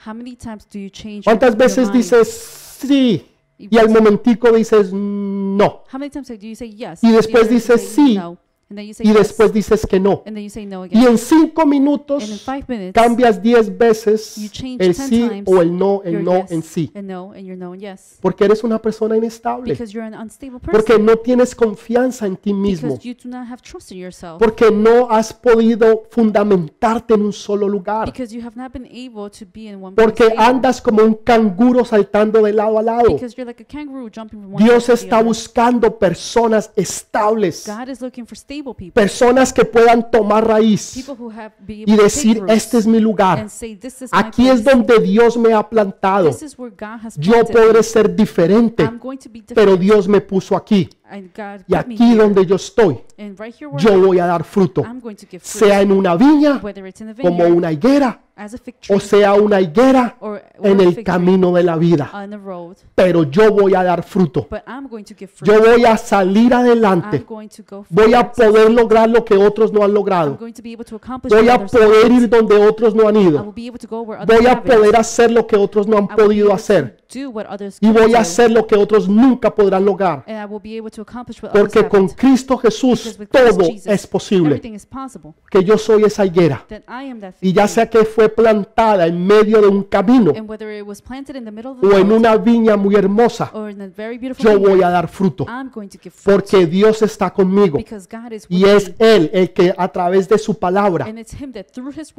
¿Cuántas veces dices, sí? y al pues, momentico dices no. Y después dices sí y después dices que no. Y en cinco minutos cambias diez veces el sí o el no, el no en sí. Porque eres una persona inestable. Porque no tienes confianza en ti mismo. Porque no has podido fundamentarte en un solo lugar. Porque andas como un canguro saltando de lado a lado. Dios está buscando personas estables personas que puedan tomar raíz y decir, este es mi lugar, aquí es donde Dios me ha plantado, yo podré ser diferente, pero Dios me puso aquí y aquí donde yo estoy, yo voy a dar fruto, sea en una viña, como una higuera, o sea una higuera en el camino de la vida. Pero yo voy a dar fruto. Yo voy a salir adelante. Voy a poder lograr lo que otros no han logrado. Voy a poder ir donde otros no han ido. Voy a poder hacer lo que otros no han podido hacer. Y voy a hacer lo que otros nunca podrán lograr. Porque con Cristo Jesús todo es posible. Que yo soy esa higuera. Y ya sea que fue plantada en medio de un camino o en una viña muy hermosa, yo voy a dar fruto. Porque Dios está conmigo. Y es Él el que a través de su palabra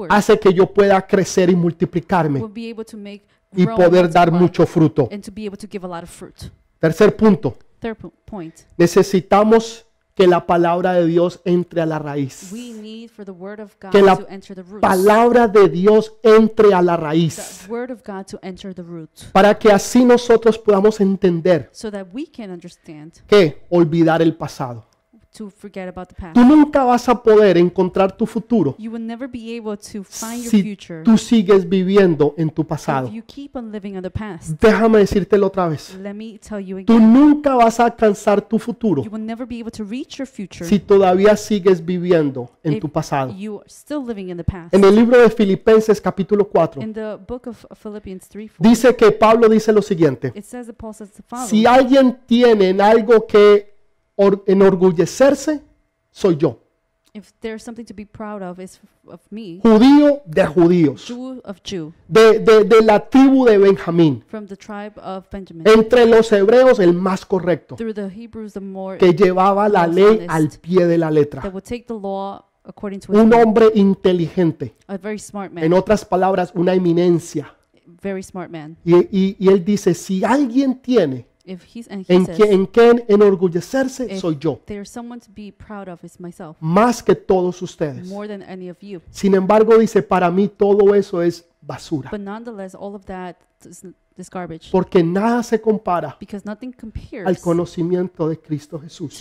hace que yo pueda crecer y multiplicarme y poder dar mucho fruto. Tercer punto. Necesitamos que la palabra de Dios entre a la raíz. que la palabra de Dios entre a la raíz. Para que así nosotros podamos entender que olvidar el pasado. Tú nunca vas a poder encontrar tu futuro si tú sigues viviendo en tu pasado. Déjame decírtelo otra vez. Tú nunca vas a alcanzar tu futuro si todavía sigues viviendo en tu pasado. En el libro de Filipenses capítulo 4 dice que Pablo dice lo siguiente. Si alguien tiene en algo que enorgullecerse soy yo. Judío de judíos. De, de, de, la tribu de Benjamín. Entre los hebreos el más correcto. que llevaba la ley al pie de la letra. Un hombre inteligente. En otras palabras, una eminencia. y, y él dice, si alguien tiene If he's, and he en, says, que, en quien enorgullecerse soy yo, there's someone to be proud of, it's myself, más que todos ustedes. more than any of you. Sin embargo, dice, para mí todo eso es basura. But nonetheless, all of that is porque nada se compara al conocimiento de Cristo Jesús.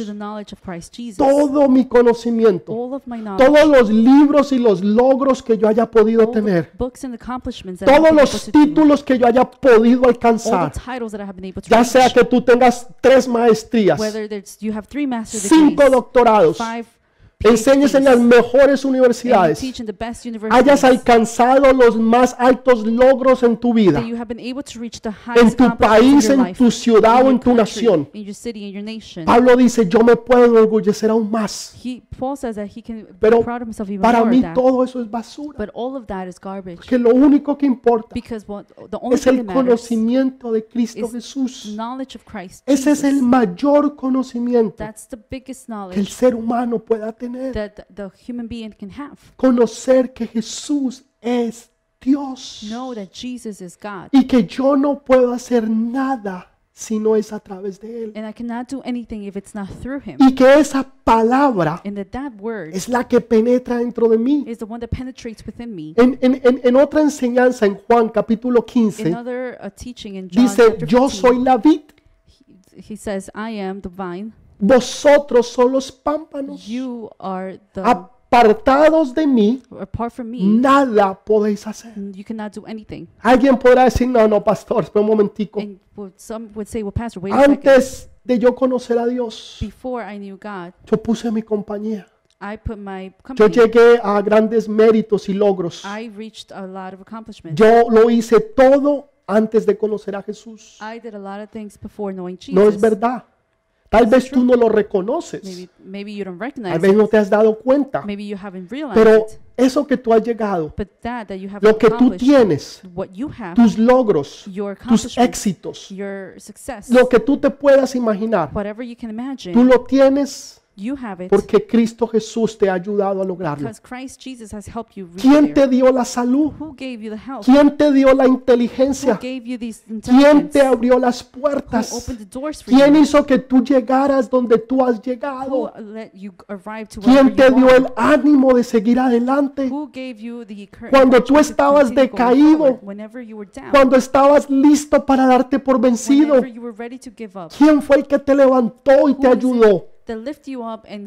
Todo mi conocimiento, todos los libros y los logros que yo haya podido tener, todos los títulos que yo haya podido alcanzar, ya sea que tú tengas tres maestrías, cinco doctorados, enseñes en las mejores universidades, hayas alcanzado los más altos logros en tu vida, en tu país, en tu ciudad o en tu nación. Pablo dice, yo me puedo enorgullecer aún más. Pero para mí todo eso es basura. Porque lo único que importa es el conocimiento de Cristo Jesús. Ese es el mayor conocimiento que el ser humano pueda tener tener. That the human being can have. Conocer que Jesús es Dios. Know that Jesus is God. Y que yo no puedo hacer nada si no es a través de Él. And I cannot do anything if it's not through him. Y que esa palabra es la que penetra dentro de mí. Is the one that penetrates within me. En, en, en, en otra enseñanza en Juan capítulo 15 other uh, teaching in John, dice, yo soy la vid. he says, I am the vine. Vosotros son los pámpanos. apartados de mí, nada podéis hacer. Alguien podrá decir, no, no, pastor, espera un momentico. Antes de yo conocer a Dios, yo puse mi compañía. Yo llegué a grandes méritos y logros. Yo lo hice todo antes de conocer a Jesús. No es verdad. Tal vez tú no lo reconoces. Tal vez no te has dado cuenta. Pero eso que tú has llegado, lo que tú tienes, tus logros, tus éxitos, lo que tú te puedas imaginar, tú lo tienes porque Cristo Jesús te ha ayudado a lograrlo. ¿Quién te dio la salud? ¿Quién te dio la inteligencia? ¿Quién te abrió las puertas? ¿Quién hizo que tú llegaras donde tú has llegado? ¿Quién te dio el ánimo de seguir adelante? Cuando tú estabas decaído, Cuando estabas listo para darte por vencido. ¿Quién fue el que te levantó y te ayudó?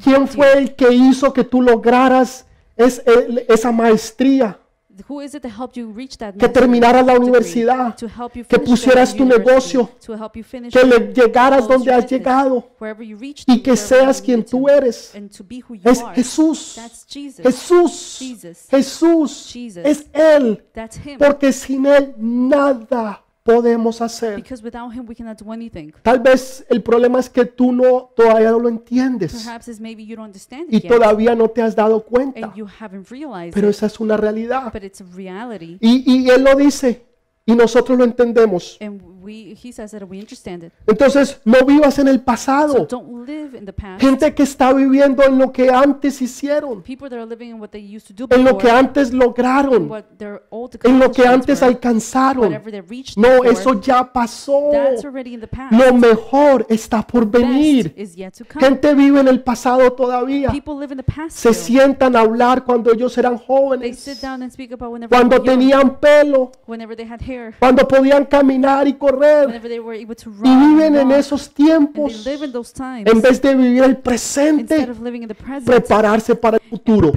¿Quién fue el que hizo que tú lograras esa maestría? que terminaras la universidad, que pusieras tu negocio, que le llegaras donde has llegado y que seas quien tú eres. Es Jesús, Jesús, Jesús, es Él, porque sin Él nada podemos hacer. Tal vez el problema es que tú no todavía no lo entiendes y todavía no te has dado cuenta. Pero esa es una realidad. Y, él lo dice y nosotros lo entendemos. Entonces, no vivas en el pasado. Gente que está viviendo en lo que antes hicieron. en lo que antes lograron. en lo que antes alcanzaron. no, eso ya pasó. Lo mejor está por venir. Gente vive en el pasado todavía. Se sientan a hablar cuando ellos eran jóvenes. cuando tenían pelo. Cuando podían caminar y correr y viven en esos tiempos en vez de vivir el presente, prepararse para el futuro.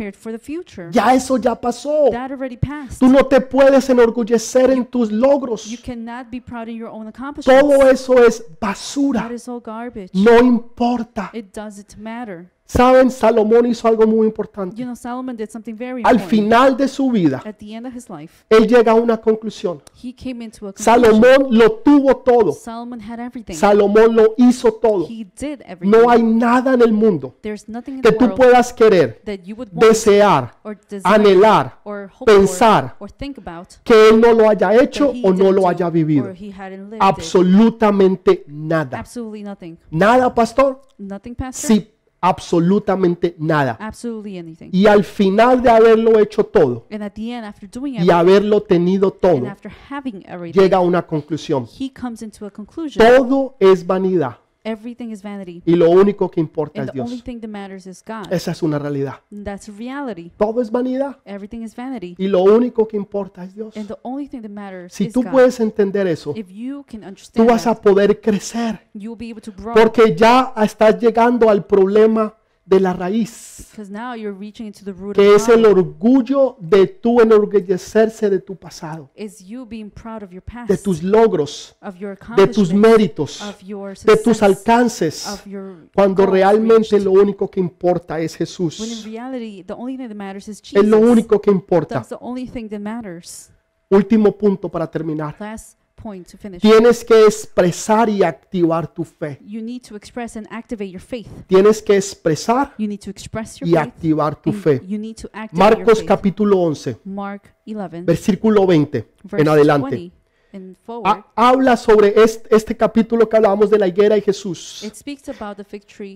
Ya eso ya pasó. Tú no te puedes enorgullecer en tus logros. Todo eso es basura. No importa. Saben, Salomón hizo algo muy importante. Al final de su vida, él llega a una conclusión. Salomón lo tuvo todo. Salomón lo hizo todo. No hay nada en el mundo que tú puedas querer, desear, anhelar, pensar que él no lo haya hecho o no lo haya vivido. Absolutamente nada. Nada, pastor. Sí, absolutamente nada. Y al final de haberlo hecho todo y haberlo tenido todo, llega a una conclusión. Todo es vanidad Everything is vanity. Y lo único que importa And es the only Dios. thing that matters is God. Esa es una realidad. That's reality. Todo es vanidad. Everything is vanity. Y lo único que importa es Dios. And the only thing that matters Si is tú God. puedes entender eso, If you can tú vas a poder crecer. You'll be able to grow. Porque ya estás llegando al problema de la raíz, que es el orgullo de tu enorgullecerse de tu pasado, de tus logros, de tus méritos, de tus alcances, cuando realmente lo único que importa es Jesús, es lo único que importa. Último punto para terminar. Tienes que expresar y activar tu fe. Tienes que expresar y activar tu fe. Marcos capítulo 11, versículo 20 en adelante. habla sobre este, capítulo que hablábamos de la higuera y Jesús.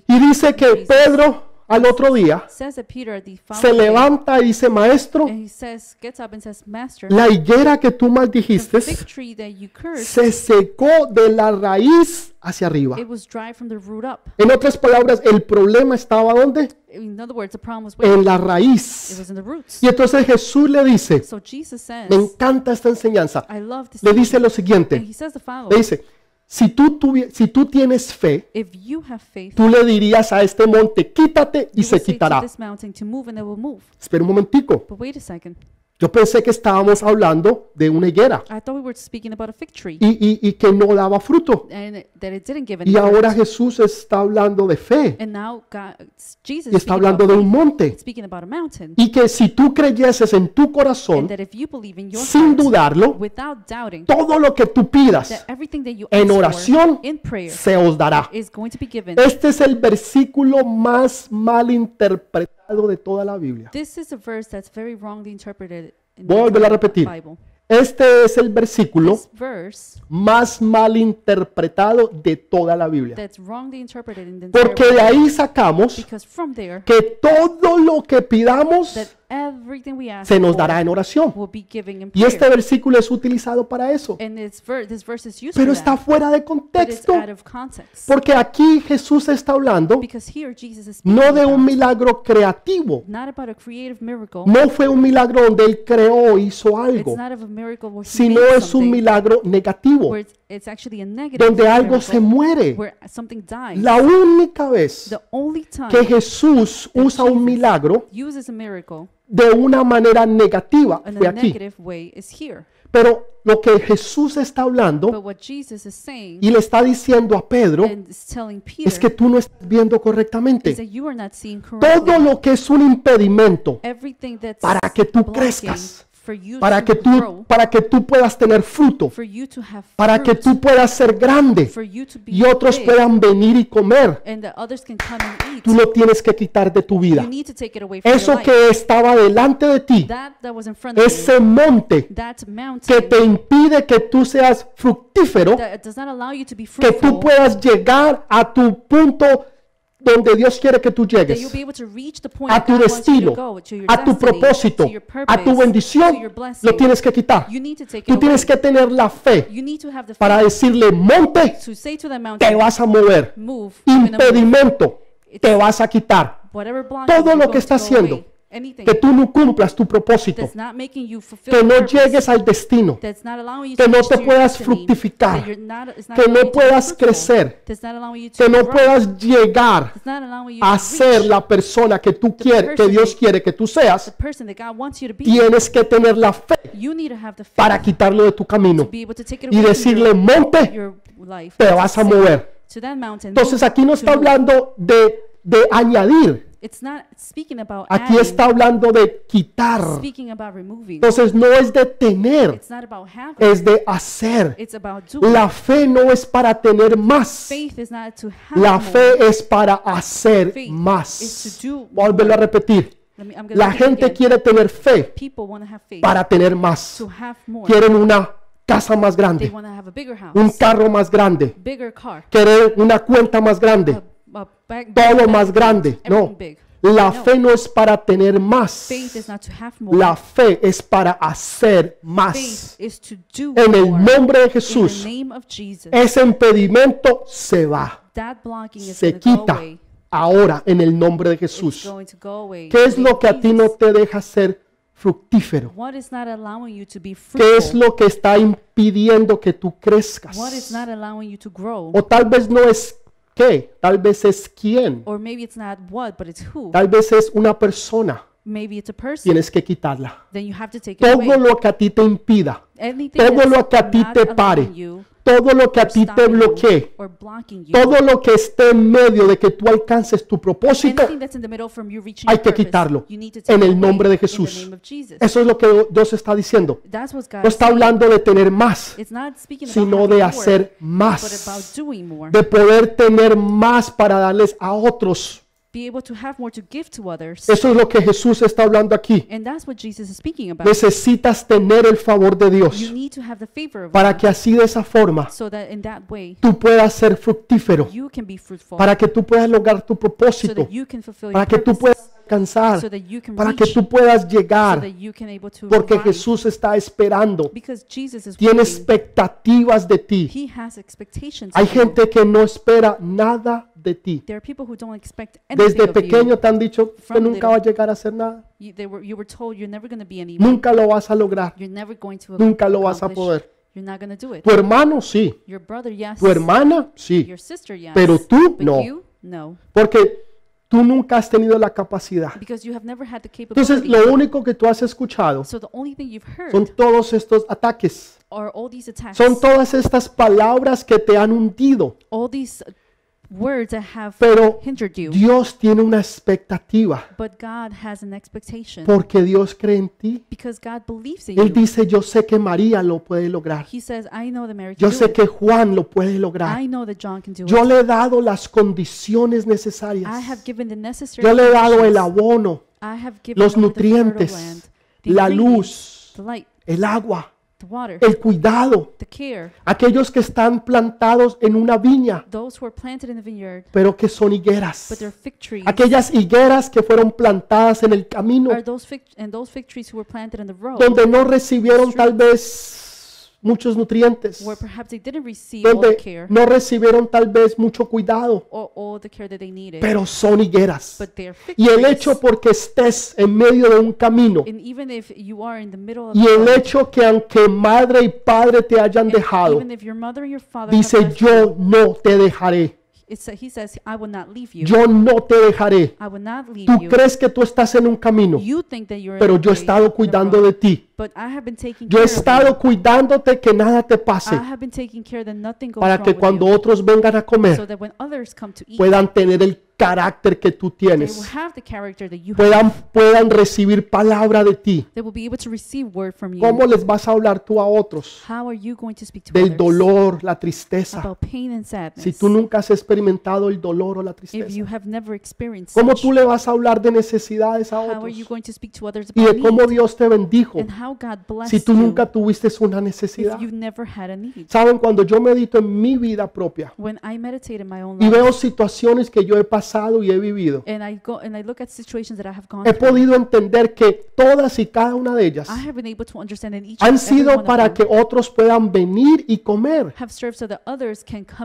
y dice que Pedro al otro día se levanta y dice, maestro, la higuera que tú maldijiste se secó de la raíz hacia arriba. En otras palabras, el problema estaba donde? En la raíz. Y entonces Jesús le dice, me encanta esta enseñanza, le dice lo siguiente, le dice, si tú, si tú tienes fe, tú le dirías a este monte, quítate y se quitará. Espera un momentico. Yo pensé que estábamos hablando de una higuera y, que no daba fruto. Y ahora Jesús está hablando de fe y está hablando de un monte. Y que si tú creyeses en tu corazón, sin dudarlo, todo lo que tú pidas en oración se os dará. Este es el versículo más mal interpretado de toda la Biblia. voy a repetir. Este es el versículo más mal interpretado de toda la Biblia. Porque de ahí sacamos que todo lo que pidamos se nos dará en oración. Y este versículo es utilizado para eso. Pero está fuera de contexto. Porque aquí Jesús está hablando no de un milagro creativo. No fue un milagro donde Él creó o hizo algo, sino es un milagro negativo donde algo se muere. La única vez que Jesús usa un milagro de una manera negativa fue aquí. Pero lo que Jesús está hablando y le está diciendo a Pedro es que tú no estás viendo correctamente todo lo que es un impedimento para que tú crezcas para que tú, para que tú puedas tener fruto, para que tú puedas ser grande y otros puedan venir y comer. Tú lo tienes que quitar de tu vida. Eso que estaba delante de ti, ese monte que te impide que tú seas fructífero, que tú puedas llegar a tu punto donde Dios quiere que tú llegues, a tu destino, a tu propósito, a tu bendición, lo tienes que quitar. Tú tienes que tener la fe para decirle, monte, te vas a mover, impedimento, te vas a quitar. Todo lo que está haciendo que tú no cumplas tu propósito, que no llegues al destino, que no te puedas fructificar, que no puedas crecer, que no puedas llegar a ser la persona que tú quieres, que Dios quiere que tú seas, tienes que tener la fe para quitarlo de tu camino y decirle, monte, te vas a mover. Entonces aquí no está hablando de, de añadir. Aquí está hablando de quitar. Entonces no es de tener, es de hacer. La fe no es para tener más. La fe es para hacer más. Volverlo a repetir. La gente quiere tener fe para tener más. Quieren una casa más grande, un carro más grande, querer una cuenta más grande, todo más grande. No. La fe no es para tener más. La fe es para hacer más. En el nombre de Jesús, ese impedimento se va. Se quita ahora en el nombre de Jesús. ¿Qué es lo que a ti no te deja ser fructífero? ¿Qué es lo que está impidiendo que tú crezcas? O tal vez no es tal vez es quién. Tal vez es una persona. Tienes que quitarla. Todo lo que a ti te impida, todo lo que a ti te pare, todo lo que a ti te bloquee, todo lo que esté en medio de que tú alcances tu propósito, hay que quitarlo en el nombre de Jesús. Eso es lo que Dios está diciendo. No está hablando de tener más, sino de hacer más, de poder tener más para darles a otros. Eso es lo que Jesús está hablando aquí. Necesitas tener el favor de Dios para que así de esa forma tú puedas ser fructífero, para que tú puedas lograr tu propósito, para que tú puedas para que tú puedas llegar, porque Jesús está esperando, tiene expectativas de ti. Hay gente que no espera nada de ti. Desde pequeño te han dicho, que nunca va a llegar a hacer nada. Nunca lo vas a lograr. Nunca lo vas a poder. Tu hermano sí. Tu hermana sí. Pero tú no. no. Porque tú nunca has tenido la capacidad. Entonces, lo único que tú has escuchado son todos estos ataques. Son todas estas palabras que te han hundido. Pero Dios tiene una expectativa. Porque Dios cree en ti. Él dice, yo sé que María lo puede lograr. Yo sé que Juan lo puede lograr. Yo le he dado las condiciones necesarias. Yo le he dado el abono, los nutrientes, la luz, el agua, el cuidado, aquellos que están plantados en una viña, pero que son higueras, aquellas higueras que fueron plantadas en el camino, donde no recibieron tal vez muchos nutrientes, donde no recibieron tal vez mucho cuidado, pero son higueras. Y el hecho porque estés en medio de un camino, y el hecho que aunque madre y padre te hayan dejado, dice yo no te dejaré. Yo no te dejaré. Tú crees que tú estás en un camino, pero yo he estado cuidando de ti. Yo he estado cuidándote que nada te pase para que cuando otros vengan a comer puedan tener el tiempo carácter que tú tienes puedan, puedan recibir palabra de ti. ¿Cómo les vas a hablar tú a otros? Del dolor, la tristeza. Si tú nunca has experimentado el dolor o la tristeza. ¿Cómo tú le vas a hablar de necesidades a otros? Y de cómo Dios te bendijo. Si tú nunca tuviste una necesidad. Saben, cuando yo medito en mi vida propia y veo situaciones que yo he pasado, y he vivido, he podido entender que todas y cada una de ellas han sido para que otros puedan venir y comer.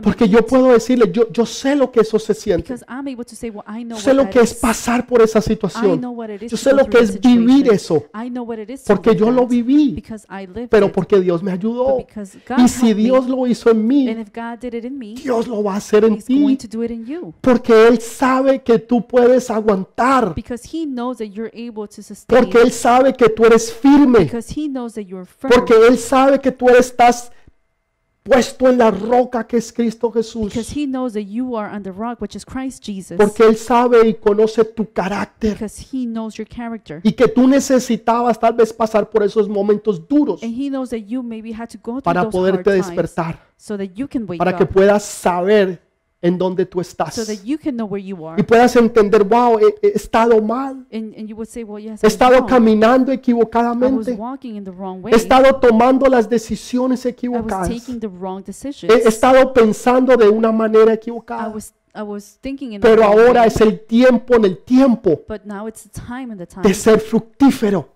Porque yo puedo decirle, yo, yo sé lo que eso se siente. sé lo que es pasar por esa situación. Yo sé lo que es vivir eso. Porque yo lo viví. Pero porque Dios me ayudó. Y si Dios lo hizo en mí, Dios lo va a hacer en ti. Porque Él sabe que tú puedes aguantar. Porque Él sabe que tú eres firme. Porque Él sabe que tú estás puesto en la roca que es Cristo Jesús. Porque Él sabe y conoce tu carácter. Y que tú necesitabas tal vez pasar por esos momentos duros para poderte despertar. para que puedas saber en donde tú estás. Y puedas entender, wow, he, estado mal. he estado caminando equivocadamente. He estado tomando las decisiones equivocadas. He estado pensando de una manera equivocada. Pero ahora es el tiempo en el tiempo de ser fructífero,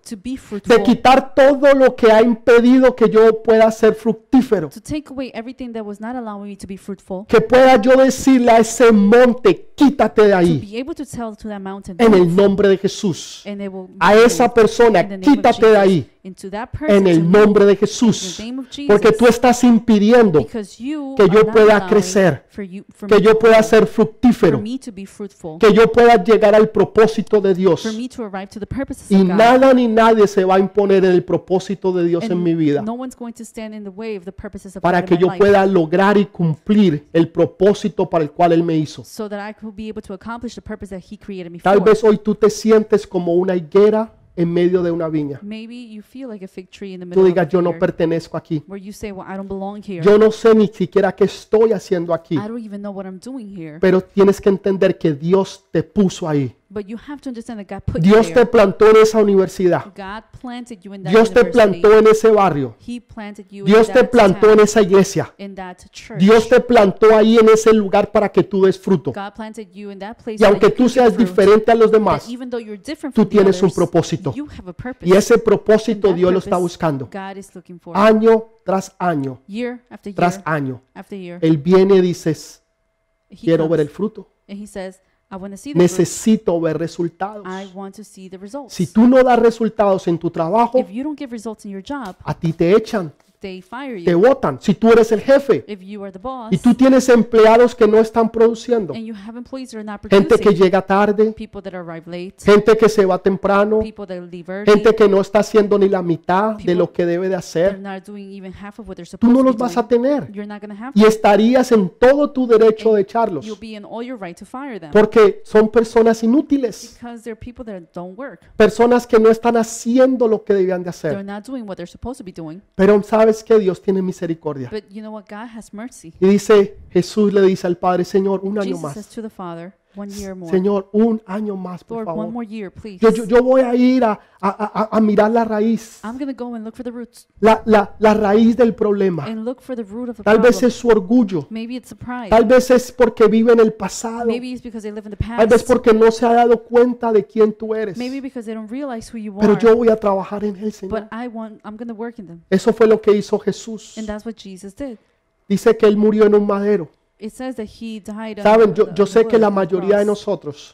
de quitar todo lo que ha impedido que yo pueda ser fructífero, que pueda yo decirle a ese monte, quítate de ahí, en el nombre de Jesús, a esa persona, quítate de ahí en el nombre de Jesús, porque tú estás impidiendo que yo pueda crecer, que yo pueda ser fructífero, que yo pueda llegar al propósito de Dios. Y nada ni nadie se va a imponer en el propósito de Dios en mi vida para que yo pueda lograr y cumplir el propósito para el cual Él me hizo. Tal vez hoy tú te sientes como una higuera en medio de una viña. Tú digas, yo no pertenezco aquí. Yo no sé ni siquiera qué estoy haciendo aquí. Pero tienes que entender que Dios te puso ahí. Dios te plantó en esa universidad. Dios te plantó en ese barrio. Dios te plantó en esa iglesia. Dios te plantó ahí en ese lugar para que tú des fruto. y aunque tú seas diferente a los demás, tú tienes un propósito. Y ese propósito Dios lo está buscando. año tras año. tras año. el Él viene y dices, quiero ver el fruto. Necesito ver resultados. Si tú no das resultados en tu trabajo, a ti te echan. Te votan si tú eres el jefe. y tú tienes empleados que no están produciendo. Gente que llega tarde. Gente que se va temprano. Gente que no está haciendo ni la mitad de lo que debe de hacer. tú no los vas a tener. y estarías en todo tu derecho de echarlos. Porque son personas inútiles. Personas que no están haciendo lo que debían de hacer. Pero sabes que Dios tiene misericordia. Y dice, Jesús le dice al Padre, Señor, un año más. Señor, un año más, por favor. Yo, voy a ir a, mirar la raíz. La, raíz del problema. Tal vez es su orgullo. Tal vez es porque vive en el pasado. Tal vez porque no se ha dado cuenta de quién tú eres. Pero yo voy a trabajar en él, Señor. Eso fue lo que hizo Jesús. Dice que él murió en un madero. Saben, yo, yo sé que la mayoría de nosotros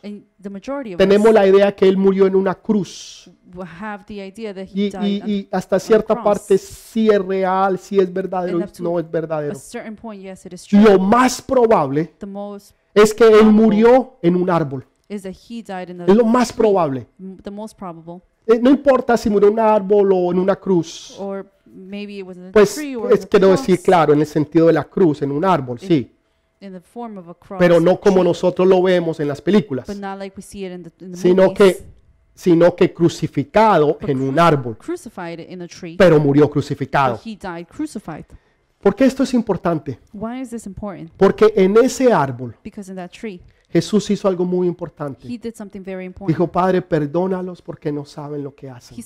tenemos la idea que Él murió en una cruz. Y, y- hasta cierta parte sí es real, sí es verdadero, no es verdadero. Lo más probable es que Él murió en un árbol. Es lo más probable. Eh, no importa si murió en un árbol o en una cruz. Pues es, que decir, claro, en el sentido de la cruz, en un árbol, sí pero no como nosotros lo vemos en las películas, sino que sino que crucificado en un árbol, pero murió crucificado. ¿Por qué esto es importante? Porque en ese árbol Jesús hizo algo muy importante. Dijo, Padre, perdónalos porque no saben lo que hacen.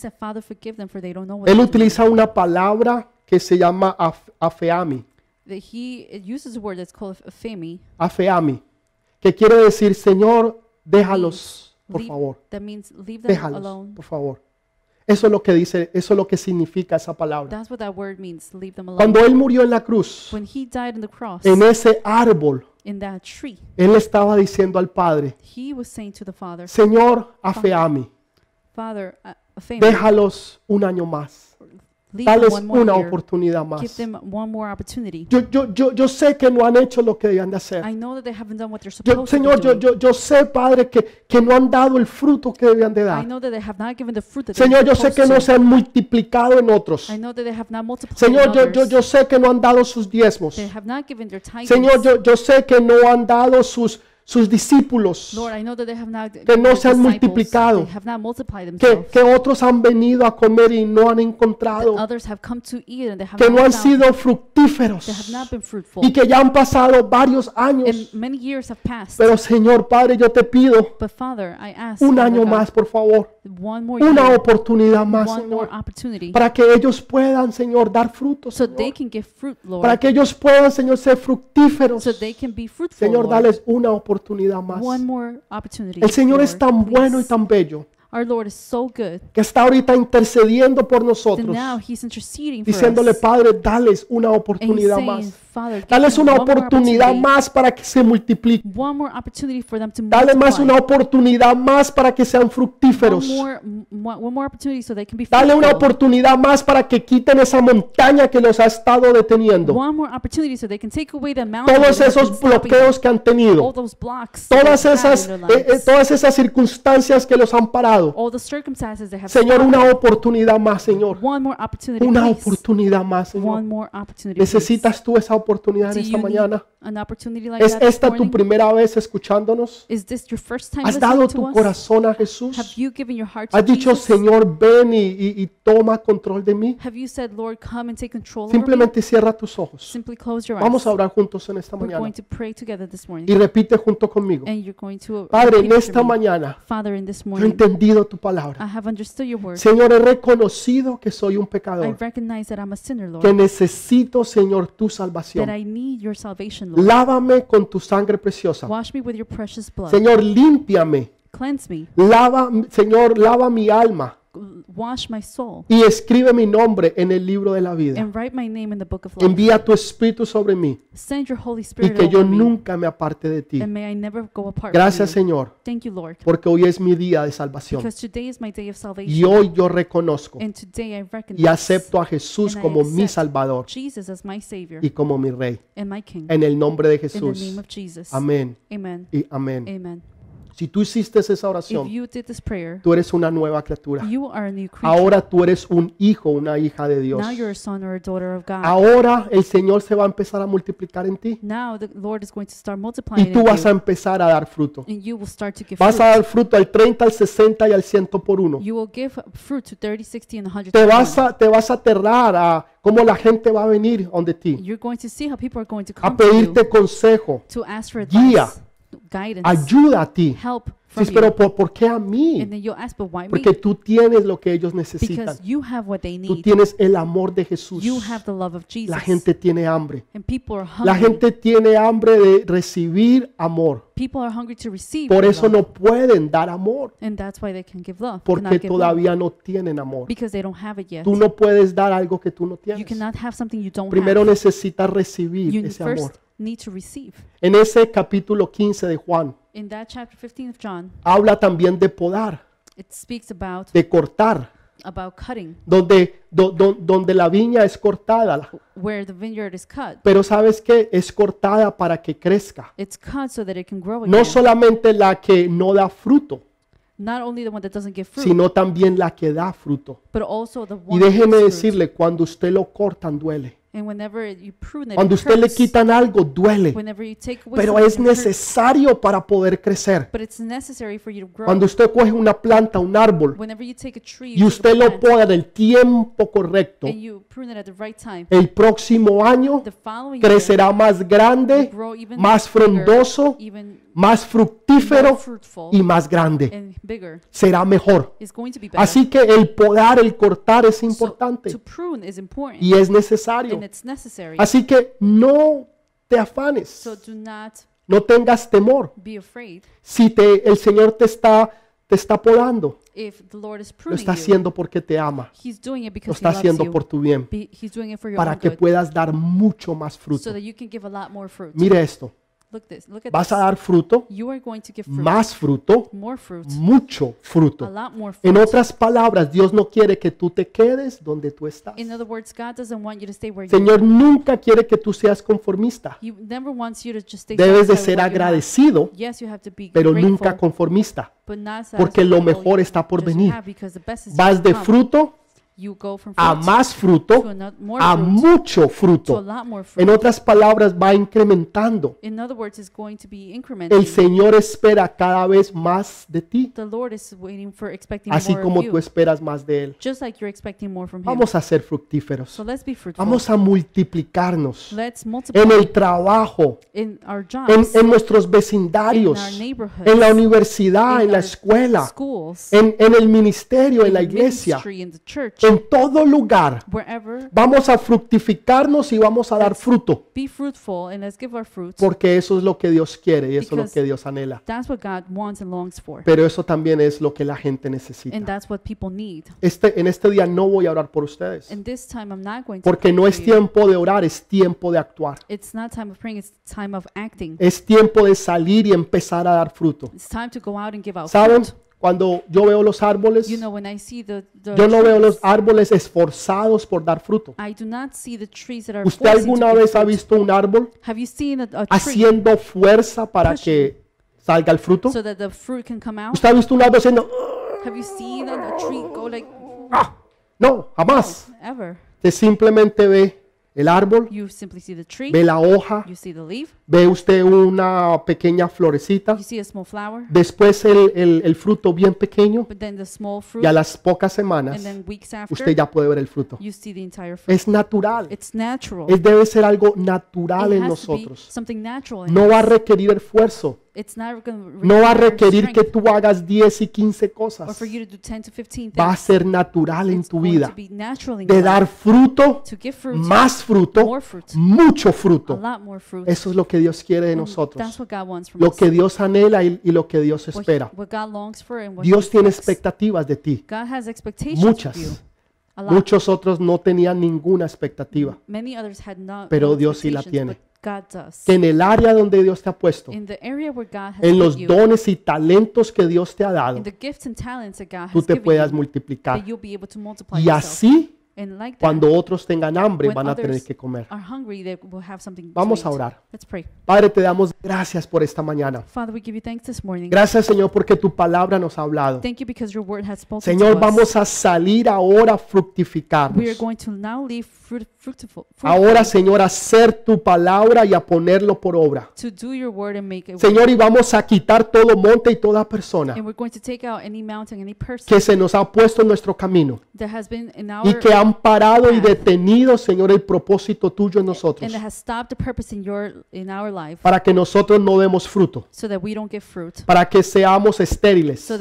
Él utiliza una palabra que se llama afeami that he uses a word that's called afemi. Afeami, que quiere decir, Señor, déjalos, por leave, favor. That means leave them déjalos, alone. por favor. Eso es lo que dice, eso es lo que significa esa palabra. That's what that word means, leave them alone. Cuando él murió en la cruz, When he died on the cross, en ese árbol, in that tree, él estaba diciendo al Padre, he was saying to the Father, Señor, afeami, Father, afeami, déjalos un año más. Dales una oportunidad más. Yo, yo, yo, yo, sé que no han hecho lo que debían de hacer. Yo, Señor, yo, yo, yo sé, Padre, que, que no han dado el fruto que debían de dar. Señor, yo sé que no se han multiplicado en otros. Señor, yo, yo, yo sé que no han dado sus diezmos. Señor, yo, yo sé que no han dado sus sus discípulos, que no se han multiplicado, que, que otros han venido a comer y no han encontrado, que no han sido fructíferos y que ya han pasado varios años. Pero Señor Padre, yo te pido un año más, por favor, una oportunidad más, Señor, para que ellos puedan, Señor, dar frutos, para que ellos puedan, Señor, ser fructíferos. Señor, dales una oportunidad más. El Señor es tan bueno y tan bello. que está ahorita intercediendo por nosotros, diciéndole, Padre, dales una oportunidad más dale una oportunidad más para que se multipliquen. Dale más una oportunidad más para que sean fructíferos. Dale una oportunidad más para que quiten esa montaña que los ha estado deteniendo. Todos esos bloqueos que han tenido. Todas esas, eh, eh, todas esas circunstancias que los han parado. Señor, una oportunidad más, Señor. Una oportunidad más, Señor. Necesitas tú esa oportunidad oportunidad en esta mañana? ¿Es esta tu primera vez escuchándonos? ¿Has dado tu corazón a Jesús? ¿Has dicho, Señor, ven y, toma control de mí? Simplemente cierra tus ojos. Vamos a orar juntos en esta mañana. Y repite junto conmigo. Padre, en esta mañana yo he entendido tu palabra. Señor, he reconocido que soy un pecador. que necesito, Señor, tu salvación salvación. that I need your salvation, Lord. Lávame con tu sangre preciosa. Wash me with your precious blood. Señor, límpiame. Cleanse me. Lava, Señor, lava mi alma. Y escribe mi nombre en el libro de la vida. Envía tu espíritu sobre mí. y que yo nunca me aparte de ti. Gracias Señor. Porque hoy es mi día de salvación. Y hoy yo reconozco y acepto a Jesús como mi Salvador y como mi Rey. En el nombre de Jesús. Amén. Y amén. Si tú hiciste esa oración, tú eres una nueva criatura. Ahora tú eres un hijo, una hija de Dios. Ahora el Señor se va a empezar a multiplicar en ti. y tú vas a empezar a dar fruto. vas a dar fruto al 30, al 60 y al 100 por uno. te, vas a, te vas a aterrar a cómo la gente va a venir donde ti. a pedirte consejo, guía guidance, ayuda a ti. Help sí, pero ¿por, ¿por, qué a mí? ask, Porque tú tienes lo que ellos necesitan. Because you have what they need. Tú tienes el amor de Jesús. You have the love of Jesus. La gente tiene hambre. And people are hungry. La gente tiene hambre de recibir amor. People are hungry to receive Por eso love. no pueden dar amor. And that's why they can give love. Porque give todavía love. no tienen amor. Because they don't have it yet. Tú no puedes dar algo que tú no tienes. You cannot have something you don't Primero have. necesitas recibir you ese first amor en ese capítulo 15 de Juan habla también de podar, de cortar, donde, donde la viña es cortada, pero sabes que es cortada para que crezca, no solamente la que no da fruto, sino también la que da fruto. Y déjeme decirle, cuando usted lo cortan duele, cuando usted le quitan algo, duele. Pero es necesario para poder crecer. Cuando usted coge una planta, un árbol, y usted lo ponga en el tiempo correcto, el próximo año crecerá más grande, más frondoso más fructífero y más grande. Será mejor. Así que el podar, el cortar es importante. Y es necesario. Así que no te afanes. No tengas temor. Si te, el Señor te está, te está podando. Lo está haciendo porque te ama. Lo está haciendo por tu bien. Para que puedas dar mucho más fruto. Mire esto. Vas a dar fruto, más fruto, mucho fruto. En otras palabras, Dios no quiere que tú te quedes donde tú estás. Señor nunca quiere que tú seas conformista. Debes de ser agradecido, pero nunca conformista, porque lo mejor está por venir. Vas de fruto a más fruto, a mucho fruto. En otras palabras, va incrementando. El Señor espera cada vez más de ti, así como tú esperas más de Él. Vamos a ser fructíferos. Vamos a multiplicarnos en el trabajo, en, nuestros vecindarios, en la universidad, en la escuela, en, el ministerio, en la iglesia, en todo lugar vamos a fructificarnos y vamos a dar fruto. porque eso es lo que Dios quiere y eso es lo que Dios anhela. Pero eso también es lo que la gente necesita. Este, en este día no voy a orar por ustedes. porque no es tiempo de orar, es tiempo de actuar. Es tiempo de salir y empezar a dar fruto. ¿Saben? Cuando yo veo los árboles, yo no veo los árboles esforzados por dar fruto. ¿Usted alguna vez ha visto un árbol haciendo fuerza para que salga el fruto? ¿Usted ha visto un árbol haciendo... ¡Ah! no, jamás. Usted simplemente ve el árbol, ve la hoja, ve usted una pequeña florecita, después el, el, fruto bien pequeño y a las pocas semanas usted ya puede ver el fruto. Es natural. Es debe ser algo natural en nosotros. No va a requerir esfuerzo. No va a requerir que tú hagas 10 y 15 cosas. Va a ser natural en tu vida. De dar fruto, más fruto, mucho fruto. Eso es lo que Dios quiere de nosotros, lo que Dios anhela y, lo que Dios espera. Dios tiene expectativas de ti, muchas. Muchos otros no tenían ninguna expectativa, pero Dios sí la tiene. en el área donde Dios te ha puesto, en los dones y talentos que Dios te ha dado, tú te puedas multiplicar. Y así cuando otros tengan hambre van a tener que comer. Vamos a orar. Padre, te damos gracias por esta mañana. Gracias Señor porque tu palabra nos ha hablado. Señor, vamos a salir ahora a fructificar. Ahora Señor, a hacer tu palabra y a ponerlo por obra. Señor, y vamos a quitar todo monte y toda persona que se nos ha puesto en nuestro camino y que han parado y detenido, Señor, el propósito tuyo en nosotros. Para que nosotros no demos fruto. Para que seamos estériles.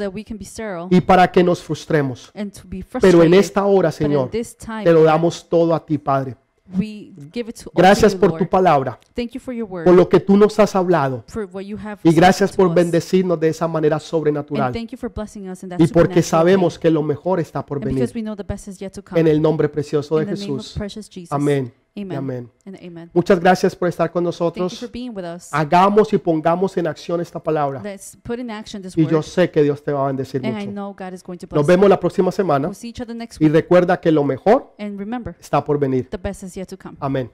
Y para que nos frustremos. Pero en esta hora, Señor, te lo damos todo a ti, Padre gracias por tu palabra, por lo que tú nos has hablado. y gracias por bendecirnos de esa manera sobrenatural. y porque sabemos que lo mejor está por venir. En el nombre precioso de Jesús. Amén. Amen. Amén. Muchas gracias por estar con nosotros. Hagamos y pongamos en acción esta palabra. y yo sé que Dios te va a bendecir mucho. Nos vemos la próxima semana. y recuerda que lo mejor está por venir. Amén.